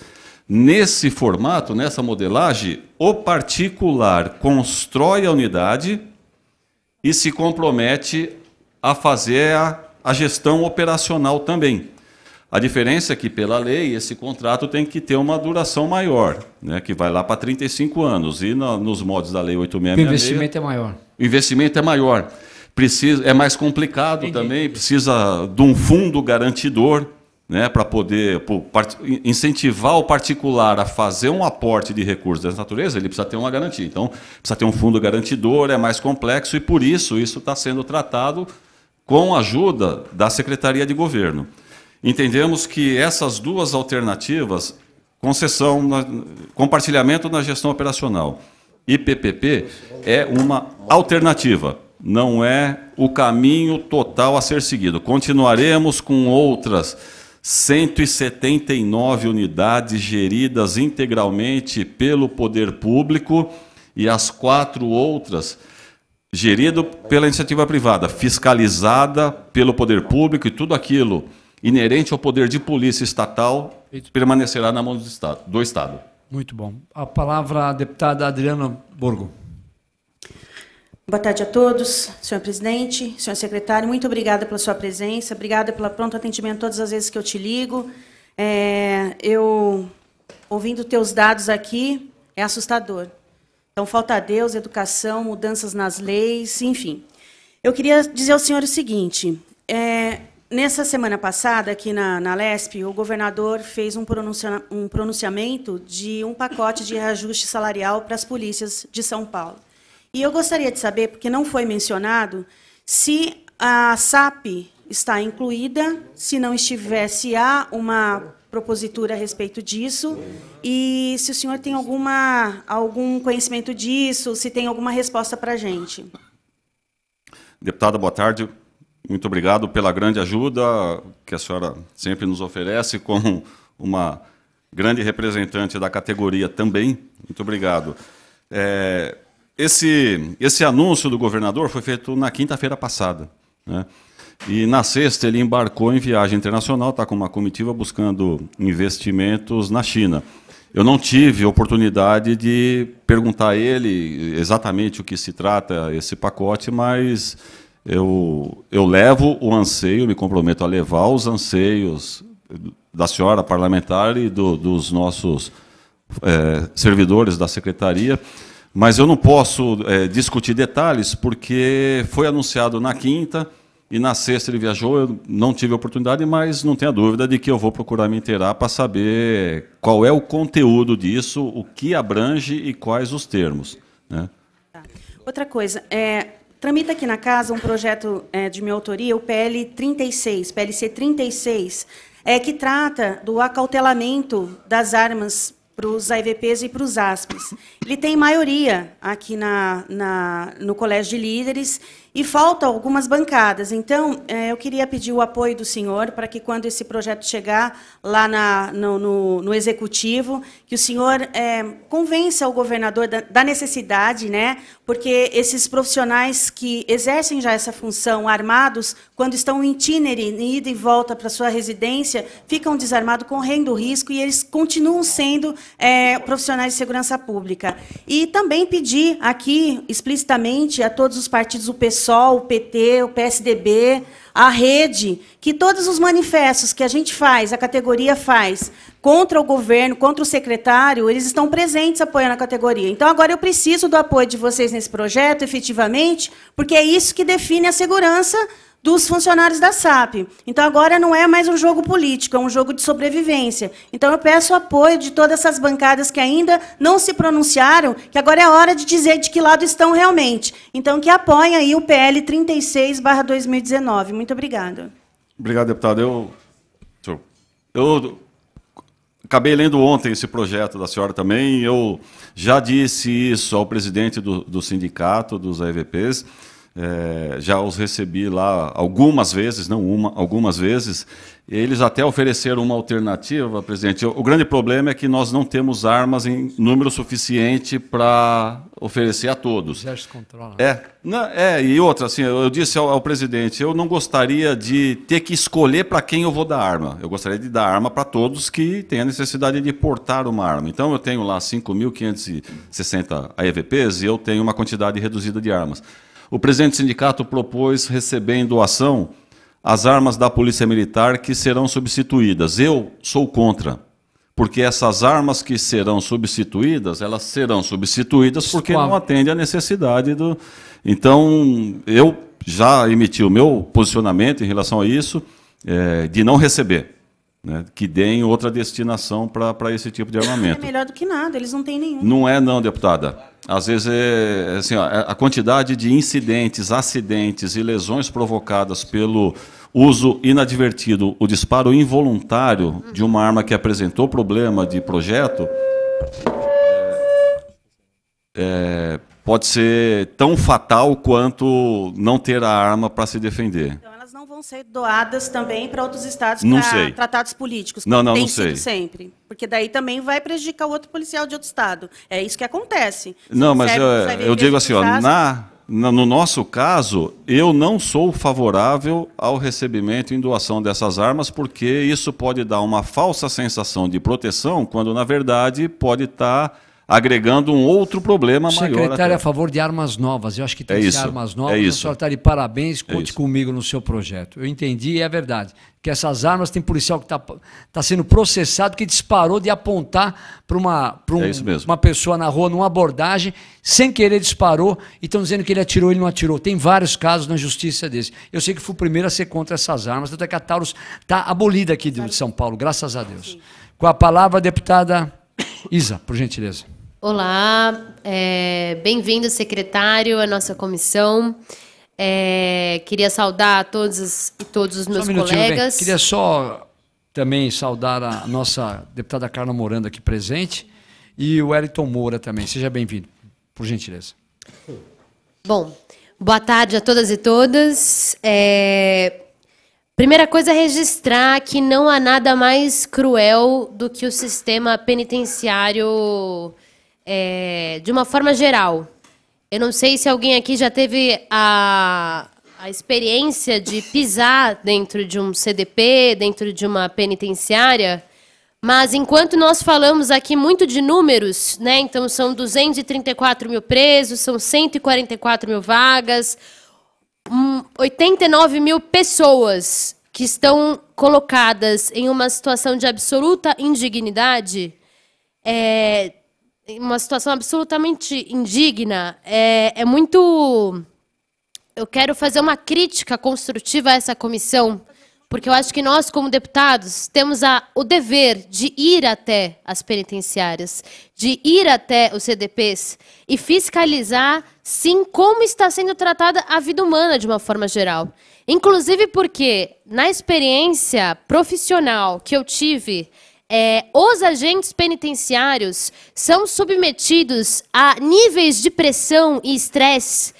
Nesse formato, nessa modelagem, o particular constrói a unidade e se compromete a fazer a, a gestão operacional também. A diferença é que, pela lei, esse contrato tem que ter uma duração maior, né, que vai lá para 35 anos. E na, nos modos da Lei 8666... O investimento é maior. O investimento é maior. Precisa, é mais complicado Entendi. também, precisa de um fundo garantidor né, para poder por, part, incentivar o particular a fazer um aporte de recursos dessa natureza, ele precisa ter uma garantia. Então, precisa ter um fundo garantidor, é mais complexo e por isso isso está sendo tratado com a ajuda da Secretaria de Governo. Entendemos que essas duas alternativas, concessão, na, compartilhamento na gestão operacional e PPP, é uma alternativa, não é o caminho total a ser seguido. Continuaremos com outras 179 unidades geridas integralmente pelo poder público e as quatro outras gerido pela iniciativa privada, fiscalizada pelo poder público e tudo aquilo inerente ao poder de polícia estatal permanecerá na mão do Estado. Do estado. Muito bom. A palavra a deputada Adriana Borgo. Boa tarde a todos, senhor presidente, senhor secretário. Muito obrigada pela sua presença, obrigada pelo pronto atendimento todas as vezes que eu te ligo. É, eu, ouvindo teus dados aqui, é assustador. Então, falta a Deus, educação, mudanças nas leis, enfim. Eu queria dizer ao senhor o seguinte: é, nessa semana passada, aqui na, na LESP, o governador fez um, pronuncia, um pronunciamento de um pacote de reajuste salarial para as polícias de São Paulo. E eu gostaria de saber, porque não foi mencionado, se a SAP está incluída, se não estivesse há uma propositura a respeito disso e se o senhor tem alguma algum conhecimento disso, se tem alguma resposta para a gente. Deputada, boa tarde. Muito obrigado pela grande ajuda que a senhora sempre nos oferece como uma grande representante da categoria também. Muito obrigado. É, esse, esse anúncio do governador foi feito na quinta-feira passada. Né? E na sexta ele embarcou em viagem internacional, está com uma comitiva buscando investimentos na China. Eu não tive oportunidade de perguntar a ele exatamente o que se trata esse pacote, mas eu, eu levo o anseio, me comprometo a levar os anseios da senhora parlamentar e do, dos nossos é, servidores da secretaria mas eu não posso é, discutir detalhes, porque foi anunciado na quinta e na sexta ele viajou. Eu não tive oportunidade, mas não tenha dúvida de que eu vou procurar me inteirar para saber qual é o conteúdo disso, o que abrange e quais os termos. Né? Tá. Outra coisa, é, tramita aqui na casa um projeto é, de minha autoria, o PL 36, PLC 36, é, que trata do acautelamento das armas para os AIVPs e para os ASPs. Ele tem maioria aqui na, na, no Colégio de Líderes e faltam algumas bancadas. Então, é, eu queria pedir o apoio do senhor para que, quando esse projeto chegar lá na, no, no, no, Executivo, que o senhor é, convença o governador da, da, necessidade, né? porque esses profissionais que exercem já essa função armados, quando estão em itinere, em ida e volta para sua residência, ficam desarmados, correndo risco, e eles continuam sendo é, profissionais de segurança pública. E também pedir aqui, explicitamente, a todos os partidos, o pessoal PSOL, o PT, o PSDB, a rede, que todos os manifestos que a gente faz, a categoria faz, contra o governo, contra o secretário, eles estão presentes apoiando a categoria. Então, agora eu preciso do apoio de vocês nesse projeto, efetivamente, porque é isso que define a segurança dos funcionários da SAP. Então agora não é mais um jogo político, é um jogo de sobrevivência. Então eu peço apoio de todas essas bancadas que ainda não se pronunciaram, que agora é hora de dizer de que lado estão realmente. Então que apoiem aí o PL 36/2019. Muito obrigada. Obrigado, deputado. Eu eu acabei lendo ontem esse projeto da senhora também. Eu já disse isso ao presidente do, do sindicato dos AVPs é, já os recebi lá algumas vezes, não uma, algumas vezes. Eles até ofereceram uma alternativa, presidente. O, grande problema é que nós não temos armas em número suficiente para oferecer a todos. O exército controla. É, não, é e outra, assim, eu, eu disse ao, ao, presidente, eu não gostaria de ter que escolher para quem eu vou dar arma. Eu gostaria de dar arma para todos que têm a necessidade de portar uma arma. Então, eu tenho lá 5.560 AEVPs e eu tenho uma quantidade reduzida de armas. O presidente do sindicato propôs receber em doação as armas da Polícia Militar que serão substituídas. Eu sou contra, porque essas armas que serão substituídas, elas serão substituídas porque não atende à necessidade do. Então, eu já emiti o meu posicionamento em relação a isso, é, de não receber né, que deem outra destinação para esse tipo de armamento. É melhor do que nada, eles não têm nenhum. Não é não, deputada. Às vezes, é, é assim, ó, é, a quantidade de incidentes, acidentes e lesões provocadas pelo uso inadvertido, o disparo involuntário de uma arma que apresentou problema de projeto, é, é pode ser tão fatal quanto não ter a arma para se defender. Então, vão ser doadas também para outros estados para tratados políticos? Não, não, tem não sei. sempre. Porque daí também vai prejudicar o outro policial de outro estado. É isso que acontece. não, mas eu, eu digo assim, ó, na, na, no nosso caso, eu não sou favorável ao recebimento e doação dessas armas, porque isso pode dar uma falsa sensação de proteção, quando na verdade pode estar. Tá agregando um outro problema Secretário maior. Secretário a favor de armas novas. Eu acho que tem é que isso, ser armas novas. É isso. O senhor está de parabéns, é conte é comigo no seu projeto. Eu entendi e é verdade. Que essas armas tem policial que está tá sendo processado que disparou de apontar para uma, um, é uma pessoa na rua numa abordagem, sem querer disparou, e estão dizendo que ele atirou e não atirou. Tem vários casos na justiça desse. Eu sei que fui o primeiro a ser contra essas armas, tanto é que a Taurus está abolida aqui de São Paulo, graças a Deus. Com a palavra, a deputada Isa, por gentileza. Olá, é, bem-vindo, secretário, à nossa comissão. É, queria saudar todos e todos os meus um colegas. Bem. Queria só também saudar a nossa deputada Carla Moranda aqui presente e o Wellington Moura também. Seja bem-vindo, por gentileza. Bom, boa tarde a todas e todas. É, primeira coisa é registrar que não há nada mais cruel do que o sistema penitenciário é, de uma forma geral, eu não sei se alguém aqui já teve a, a experiência de pisar dentro de um CDP, dentro de uma penitenciária, mas enquanto nós falamos aqui muito de números, né? Então são 234 mil presos, são 144 mil vagas, 89 mil pessoas que estão colocadas em uma situação de absoluta indignidade. É, uma situação absolutamente indigna. É, é muito. Eu quero fazer uma crítica construtiva a essa comissão, porque eu acho que nós, como deputados, temos a, o dever de ir até as penitenciárias, de ir até os CDPs e fiscalizar, sim, como está sendo tratada a vida humana de uma forma geral. Inclusive porque, na experiência profissional que eu tive é, os agentes penitenciários são submetidos a níveis de pressão e estresse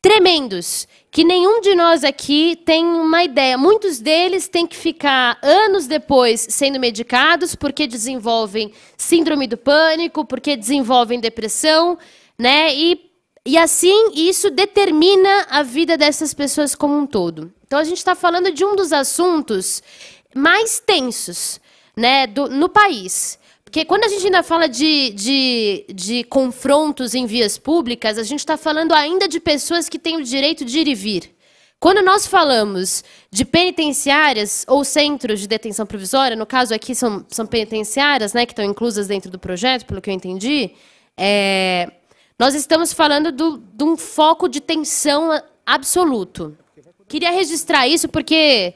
tremendos, que nenhum de nós aqui tem uma ideia. Muitos deles têm que ficar anos depois sendo medicados porque desenvolvem síndrome do pânico, porque desenvolvem depressão, né? E, e assim isso determina a vida dessas pessoas como um todo. Então a gente está falando de um dos assuntos mais tensos né, do, no país. Porque quando a gente ainda fala de, de, de confrontos em vias públicas, a gente está falando ainda de pessoas que têm o direito de ir e vir. Quando nós falamos de penitenciárias ou centros de detenção provisória, no caso aqui são, são penitenciárias, né, que estão inclusas dentro do projeto, pelo que eu entendi, é, nós estamos falando do, de um foco de tensão absoluto. Queria registrar isso porque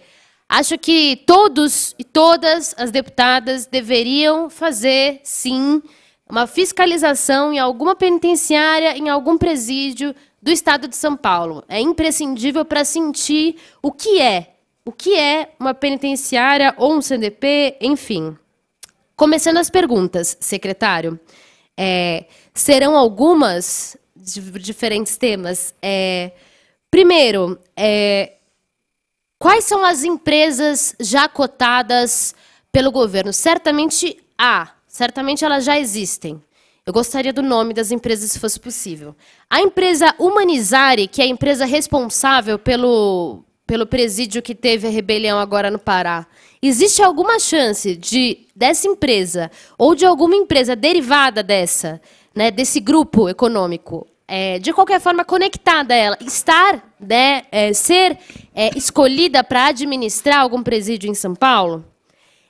Acho que todos e todas as deputadas deveriam fazer, sim, uma fiscalização em alguma penitenciária, em algum presídio do estado de São Paulo. É imprescindível para sentir o que é, o que é uma penitenciária ou um CDP, enfim. Começando as perguntas, secretário. É, serão algumas de diferentes temas. É, primeiro, é, Quais são as empresas já cotadas pelo governo? Certamente há, certamente elas já existem. Eu gostaria do nome das empresas, se fosse possível. A empresa Humanizare, que é a empresa responsável pelo, pelo presídio que teve a rebelião agora no Pará, existe alguma chance de dessa empresa ou de alguma empresa derivada dessa, né, desse grupo econômico, é, de qualquer forma, conectada a ela. Estar, né, é, ser é, escolhida para administrar algum presídio em São Paulo?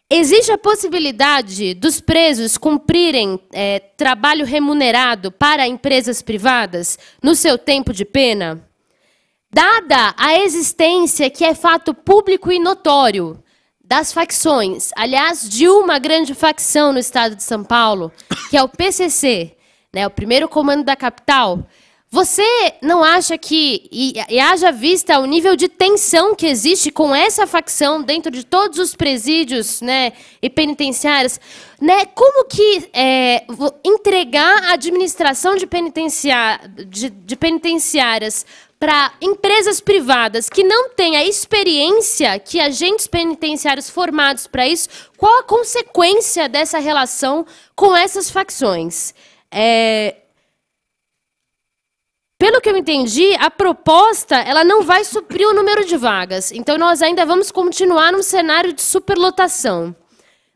Existe a possibilidade dos presos cumprirem é, trabalho remunerado para empresas privadas no seu tempo de pena? Dada a existência, que é fato público e notório, das facções, aliás, de uma grande facção no estado de São Paulo, que é o PCC, né, o primeiro comando da capital, você não acha que, e, e haja vista o nível de tensão que existe com essa facção dentro de todos os presídios né, e penitenciárias, né, como que é, entregar a administração de, de, de penitenciárias para empresas privadas que não têm a experiência que agentes penitenciários formados para isso, qual a consequência dessa relação com essas facções? É... Pelo que eu entendi, a proposta ela não vai suprir o número de vagas. Então, nós ainda vamos continuar num cenário de superlotação.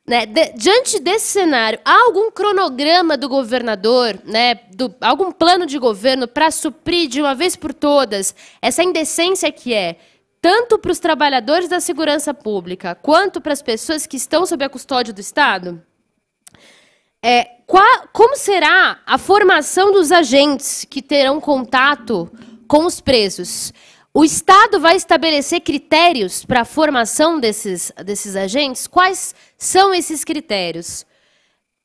Né? De, diante desse cenário, há algum cronograma do governador, né, do, algum plano de governo para suprir de uma vez por todas essa indecência que é tanto para os trabalhadores da segurança pública quanto para as pessoas que estão sob a custódia do Estado? É, como será a formação dos agentes que terão contato com os presos? O Estado vai estabelecer critérios para a formação desses, desses agentes? Quais são esses critérios?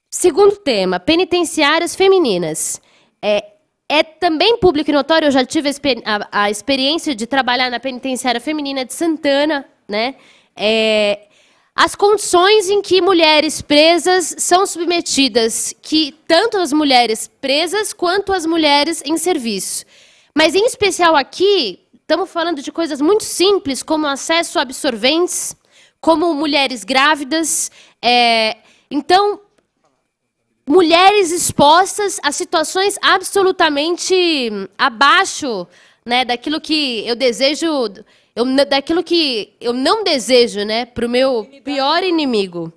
Segundo tema, penitenciárias femininas. É, é também público e notório, eu já tive a, a experiência de trabalhar na penitenciária feminina de Santana, né? É, as condições em que mulheres presas são submetidas, que tanto as mulheres presas quanto as mulheres em serviço. Mas em especial aqui, estamos falando de coisas muito simples, como acesso a absorventes, como mulheres grávidas. É... então, mulheres expostas a situações absolutamente abaixo né, daquilo que eu desejo eu, daquilo que eu não desejo, né, para o meu pior inimigo.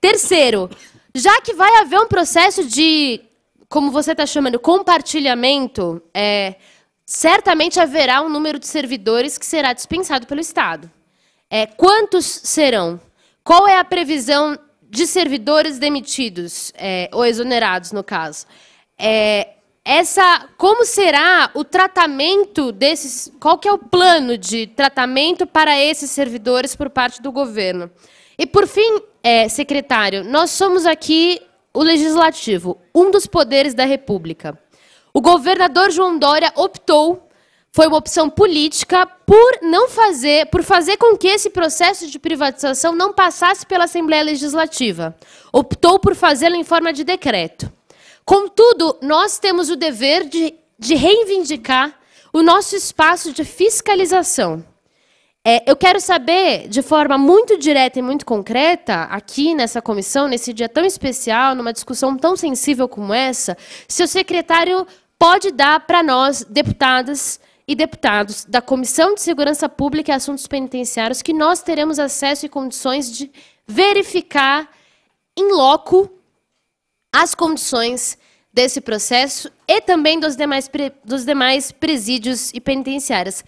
Terceiro, já que vai haver um processo de, como você está chamando, compartilhamento, é, certamente haverá um número de servidores que será dispensado pelo Estado. É, quantos serão? Qual é a previsão de servidores demitidos, é, ou exonerados, no caso? É, essa como será o tratamento desses, qual que é o plano de tratamento para esses servidores por parte do governo? E por fim, é, secretário, nós somos aqui o legislativo, um dos poderes da República. O governador João Dória optou foi uma opção política por não fazer, por fazer com que esse processo de privatização não passasse pela Assembleia Legislativa. Optou por fazê-lo em forma de decreto. Contudo, nós temos o dever de, de reivindicar o nosso espaço de fiscalização. É, eu quero saber, de forma muito direta e muito concreta, aqui nessa comissão, nesse dia tão especial, numa discussão tão sensível como essa, se o secretário pode dar para nós, deputadas e deputados da Comissão de Segurança Pública e Assuntos Penitenciários, que nós teremos acesso e condições de verificar em loco as condições desse processo e também dos demais, dos demais presídios e penitenciárias.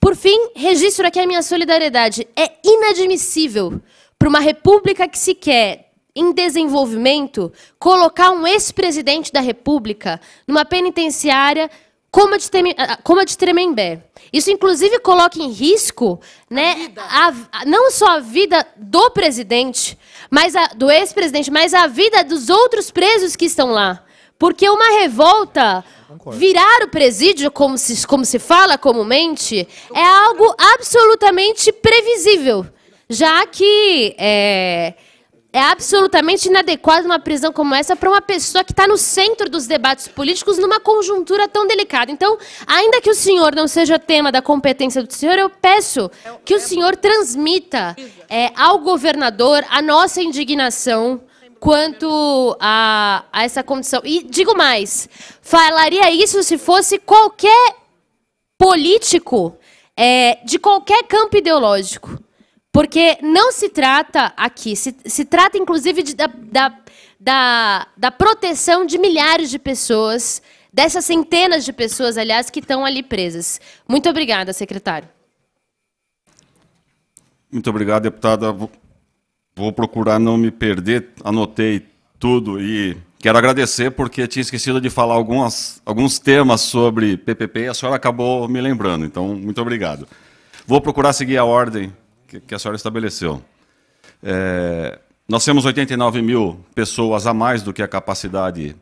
Por fim, registro aqui a minha solidariedade. É inadmissível para uma república que se quer em desenvolvimento colocar um ex-presidente da república numa penitenciária como a, de ah, como a de Tremembé. Isso, inclusive, coloca em risco né, a, a, não só a vida do presidente, mas a, do ex-presidente, mas a vida dos outros presos que estão lá. Porque uma revolta, virar o presídio, como se, como se fala comumente, é algo absolutamente previsível. Já que é, é absolutamente inadequado uma prisão como essa para uma pessoa que está no centro dos debates políticos numa conjuntura tão delicada. Então, ainda que o senhor não seja tema da competência do senhor, eu peço que o senhor transmita é, ao governador a nossa indignação quanto a, a essa condição. E digo mais, falaria isso se fosse qualquer político é, de qualquer campo ideológico. Porque não se trata aqui, se, se trata inclusive de, da, da, da, da proteção de milhares de pessoas, dessas centenas de pessoas, aliás, que estão ali presas. Muito obrigada, secretário. Muito obrigado, deputada. Vou procurar não me perder, anotei tudo e quero agradecer porque tinha esquecido de falar algumas, alguns temas sobre PPP e a senhora acabou me lembrando, então muito obrigado. Vou procurar seguir a ordem que, que a senhora estabeleceu. É, nós temos 89 mil pessoas a mais do que a capacidade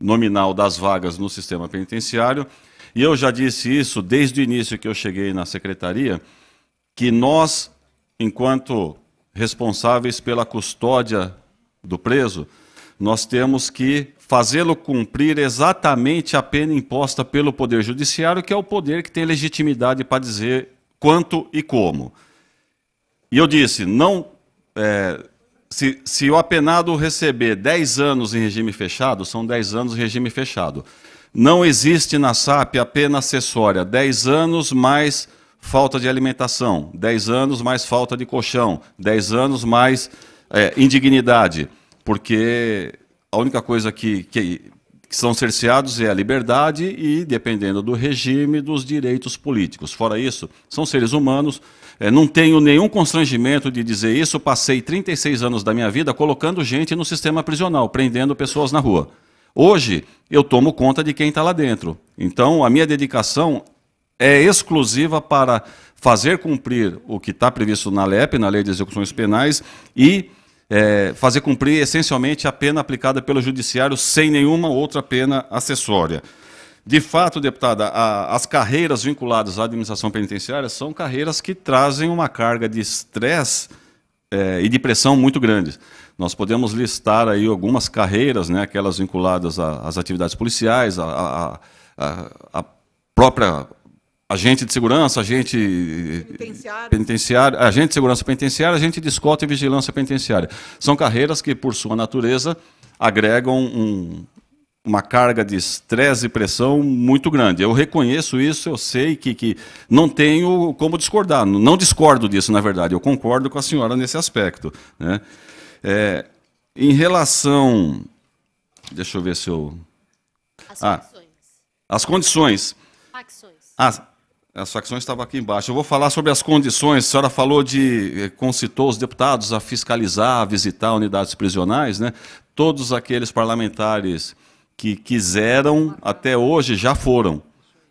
nominal das vagas no sistema penitenciário, e eu já disse isso desde o início que eu cheguei na secretaria, que nós, enquanto responsáveis pela custódia do preso, nós temos que fazê-lo cumprir exatamente a pena imposta pelo Poder Judiciário, que é o poder que tem legitimidade para dizer quanto e como. E eu disse, não, é, se, se o apenado receber 10 anos em regime fechado, são 10 anos em regime fechado. Não existe na SAP a pena acessória, 10 anos mais falta de alimentação, 10 anos mais falta de colchão, 10 anos mais é, indignidade, porque a única coisa que, que, que, são cerceados é a liberdade e, dependendo do regime, dos direitos políticos. Fora isso, são seres humanos é, não tenho nenhum constrangimento de dizer isso. Passei 36 anos da minha vida colocando gente no sistema prisional, prendendo pessoas na rua. Hoje, eu tomo conta de quem está lá dentro. Então, a minha dedicação é exclusiva para fazer cumprir o que está previsto na LEP, na Lei de Execuções Penais, e é, fazer cumprir essencialmente a pena aplicada pelo Judiciário sem nenhuma outra pena acessória. De fato, deputada, a, as carreiras vinculadas à administração penitenciária são carreiras que trazem uma carga de estresse é, e de pressão muito grandes. Nós podemos listar aí algumas carreiras, né, aquelas vinculadas às atividades policiais, a, a, a própria agente de segurança, agente penitenciário. penitenciário, agente de segurança penitenciária, agente de escolta e vigilância penitenciária. São carreiras que, por sua natureza, agregam um, uma carga de estresse e pressão muito grande. Eu reconheço isso, eu sei que, que não tenho como discordar, não discordo disso, na verdade, eu concordo com a senhora nesse aspecto. Né? É, em relação. Deixa eu ver se eu. As ah, condições. As condições. Facções. As, as facções estavam aqui embaixo. Eu vou falar sobre as condições. A senhora falou de. Eh, concitou os deputados a fiscalizar, a visitar unidades prisionais, né? Todos aqueles parlamentares que quiseram até hoje já foram.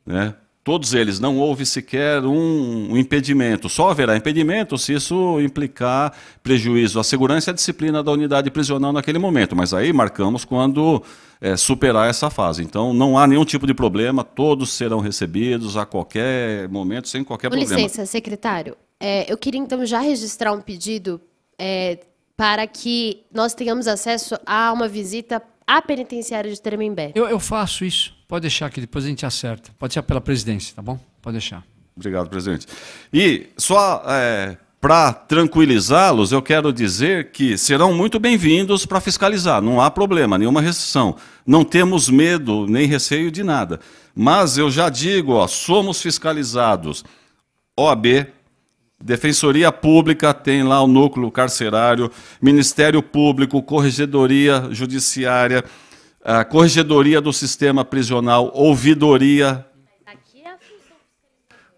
Né? Todos eles, não houve sequer um, impedimento. Só haverá impedimento se isso implicar prejuízo à segurança e à disciplina da unidade prisional naquele momento. Mas aí marcamos quando é, superar essa fase. Então, não há nenhum tipo de problema, todos serão recebidos a qualquer momento, sem qualquer Com problema. licença, secretário. É, eu queria, então, já registrar um pedido é, para que nós tenhamos acesso a uma visita à penitenciária de Tremembé? Eu, eu faço isso. Pode deixar que depois a gente acerta. Pode ser pela presidência, tá bom? Pode deixar. Obrigado, presidente. E só é, para tranquilizá-los, eu quero dizer que serão muito bem-vindos para fiscalizar. Não há problema, nenhuma restrição. Não temos medo nem receio de nada. Mas eu já digo, ó, somos fiscalizados. OAB, Defensoria Pública tem lá o núcleo carcerário, Ministério Público, Corregedoria Judiciária, a Corregedoria do Sistema Prisional, Ouvidoria. É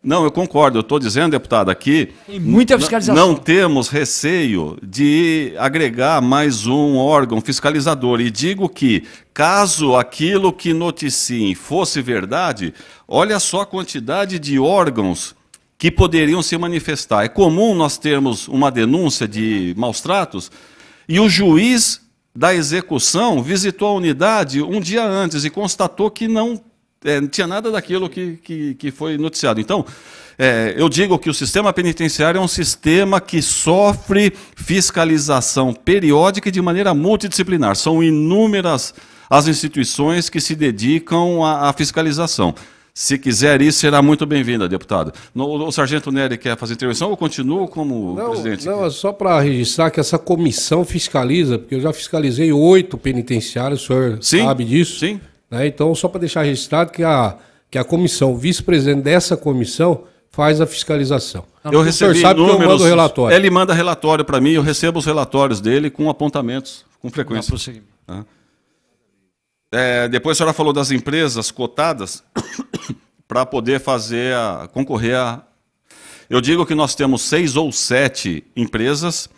não, eu concordo, eu estou dizendo, deputado, aqui. Tem muita fiscalização. Não temos receio de agregar mais um órgão fiscalizador. E digo que, caso aquilo que noticiem fosse verdade, olha só a quantidade de órgãos que poderiam se manifestar. É comum nós termos uma denúncia de maus tratos e o juiz da execução visitou a unidade um dia antes e constatou que não é, tinha nada daquilo que, que, que foi noticiado. Então, é, eu digo que o sistema penitenciário é um sistema que sofre fiscalização periódica e de maneira multidisciplinar. São inúmeras as instituições que se dedicam à, à fiscalização. Se quiser isso, será muito bem-vinda, deputado. O, o sargento Nery quer fazer intervenção ou continuo como não, presidente? Não, é só para registrar que essa comissão fiscaliza, porque eu já fiscalizei oito penitenciários, o senhor sim, sabe disso. Sim. Né? Então, só para deixar registrado que a, que a comissão, vice-presidente dessa comissão, faz a fiscalização. O senhor recebi sabe números, que eu mando relatório. Ele manda relatório para mim, eu recebo os relatórios dele com apontamentos, com frequência. Não, é, depois a senhora falou das empresas cotadas para poder fazer a, concorrer a. Eu digo que nós temos seis ou sete empresas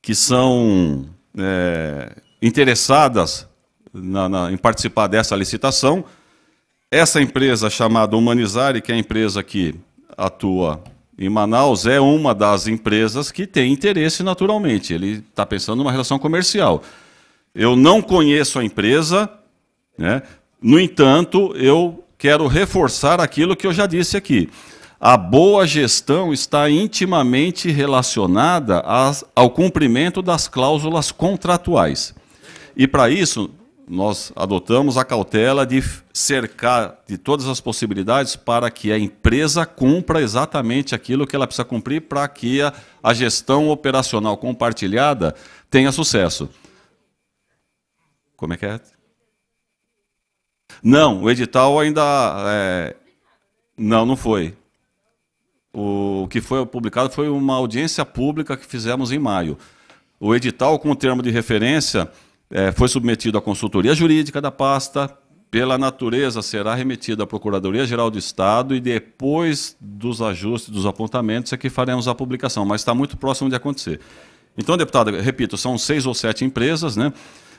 que são é, interessadas na, na, em participar dessa licitação. Essa empresa chamada Humanizare, que é a empresa que atua em Manaus, é uma das empresas que tem interesse naturalmente. Ele está pensando numa relação comercial. Eu não conheço a empresa, né? No entanto, eu quero reforçar aquilo que eu já disse aqui. A boa gestão está intimamente relacionada ao cumprimento das cláusulas contratuais. E para isso, nós adotamos a cautela de cercar de todas as possibilidades para que a empresa cumpra exatamente aquilo que ela precisa cumprir para que a, a gestão operacional compartilhada tenha sucesso. Como é que é? Não, o edital ainda. É... Não, não foi. O que foi publicado foi uma audiência pública que fizemos em maio. O edital, com o termo de referência, é, foi submetido à consultoria jurídica da pasta, pela natureza, será remetido à Procuradoria-Geral do Estado e depois dos ajustes, dos apontamentos, é que faremos a publicação, mas está muito próximo de acontecer. Então, deputada, repito, são seis ou sete empresas, né?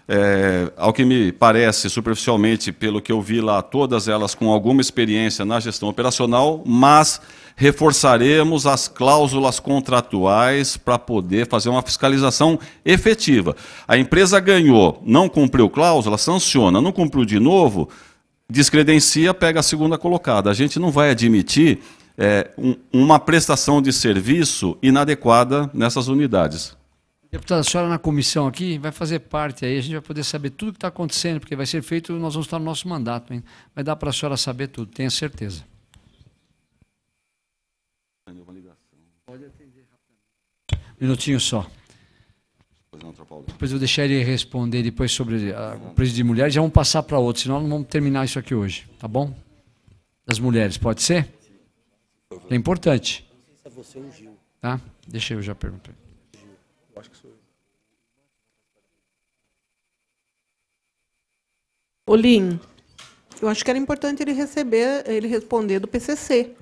É, ao que me parece, superficialmente, pelo que eu vi lá, todas elas com alguma experiência na gestão operacional, mas reforçaremos as cláusulas contratuais para poder fazer uma fiscalização efetiva. A empresa ganhou, não cumpriu cláusula, sanciona, não cumpriu de novo, descredencia, pega a segunda colocada. A gente não vai admitir é, um, uma prestação de serviço inadequada nessas unidades. Deputado, a senhora na comissão aqui vai fazer parte aí, a gente vai poder saber tudo o que está acontecendo, porque vai ser feito, nós vamos estar no nosso mandato. Hein? Vai dar para a senhora saber tudo, tenha certeza. Minutinho só. Depois eu vou deixar ele responder depois sobre ah, o preço de mulheres, já vamos passar para outro, senão não vamos terminar isso aqui hoje, tá bom? Das mulheres, pode ser? É importante. É tá? Deixa eu já perguntar. Olim, eu acho que era importante ele receber, ele responder do PCC,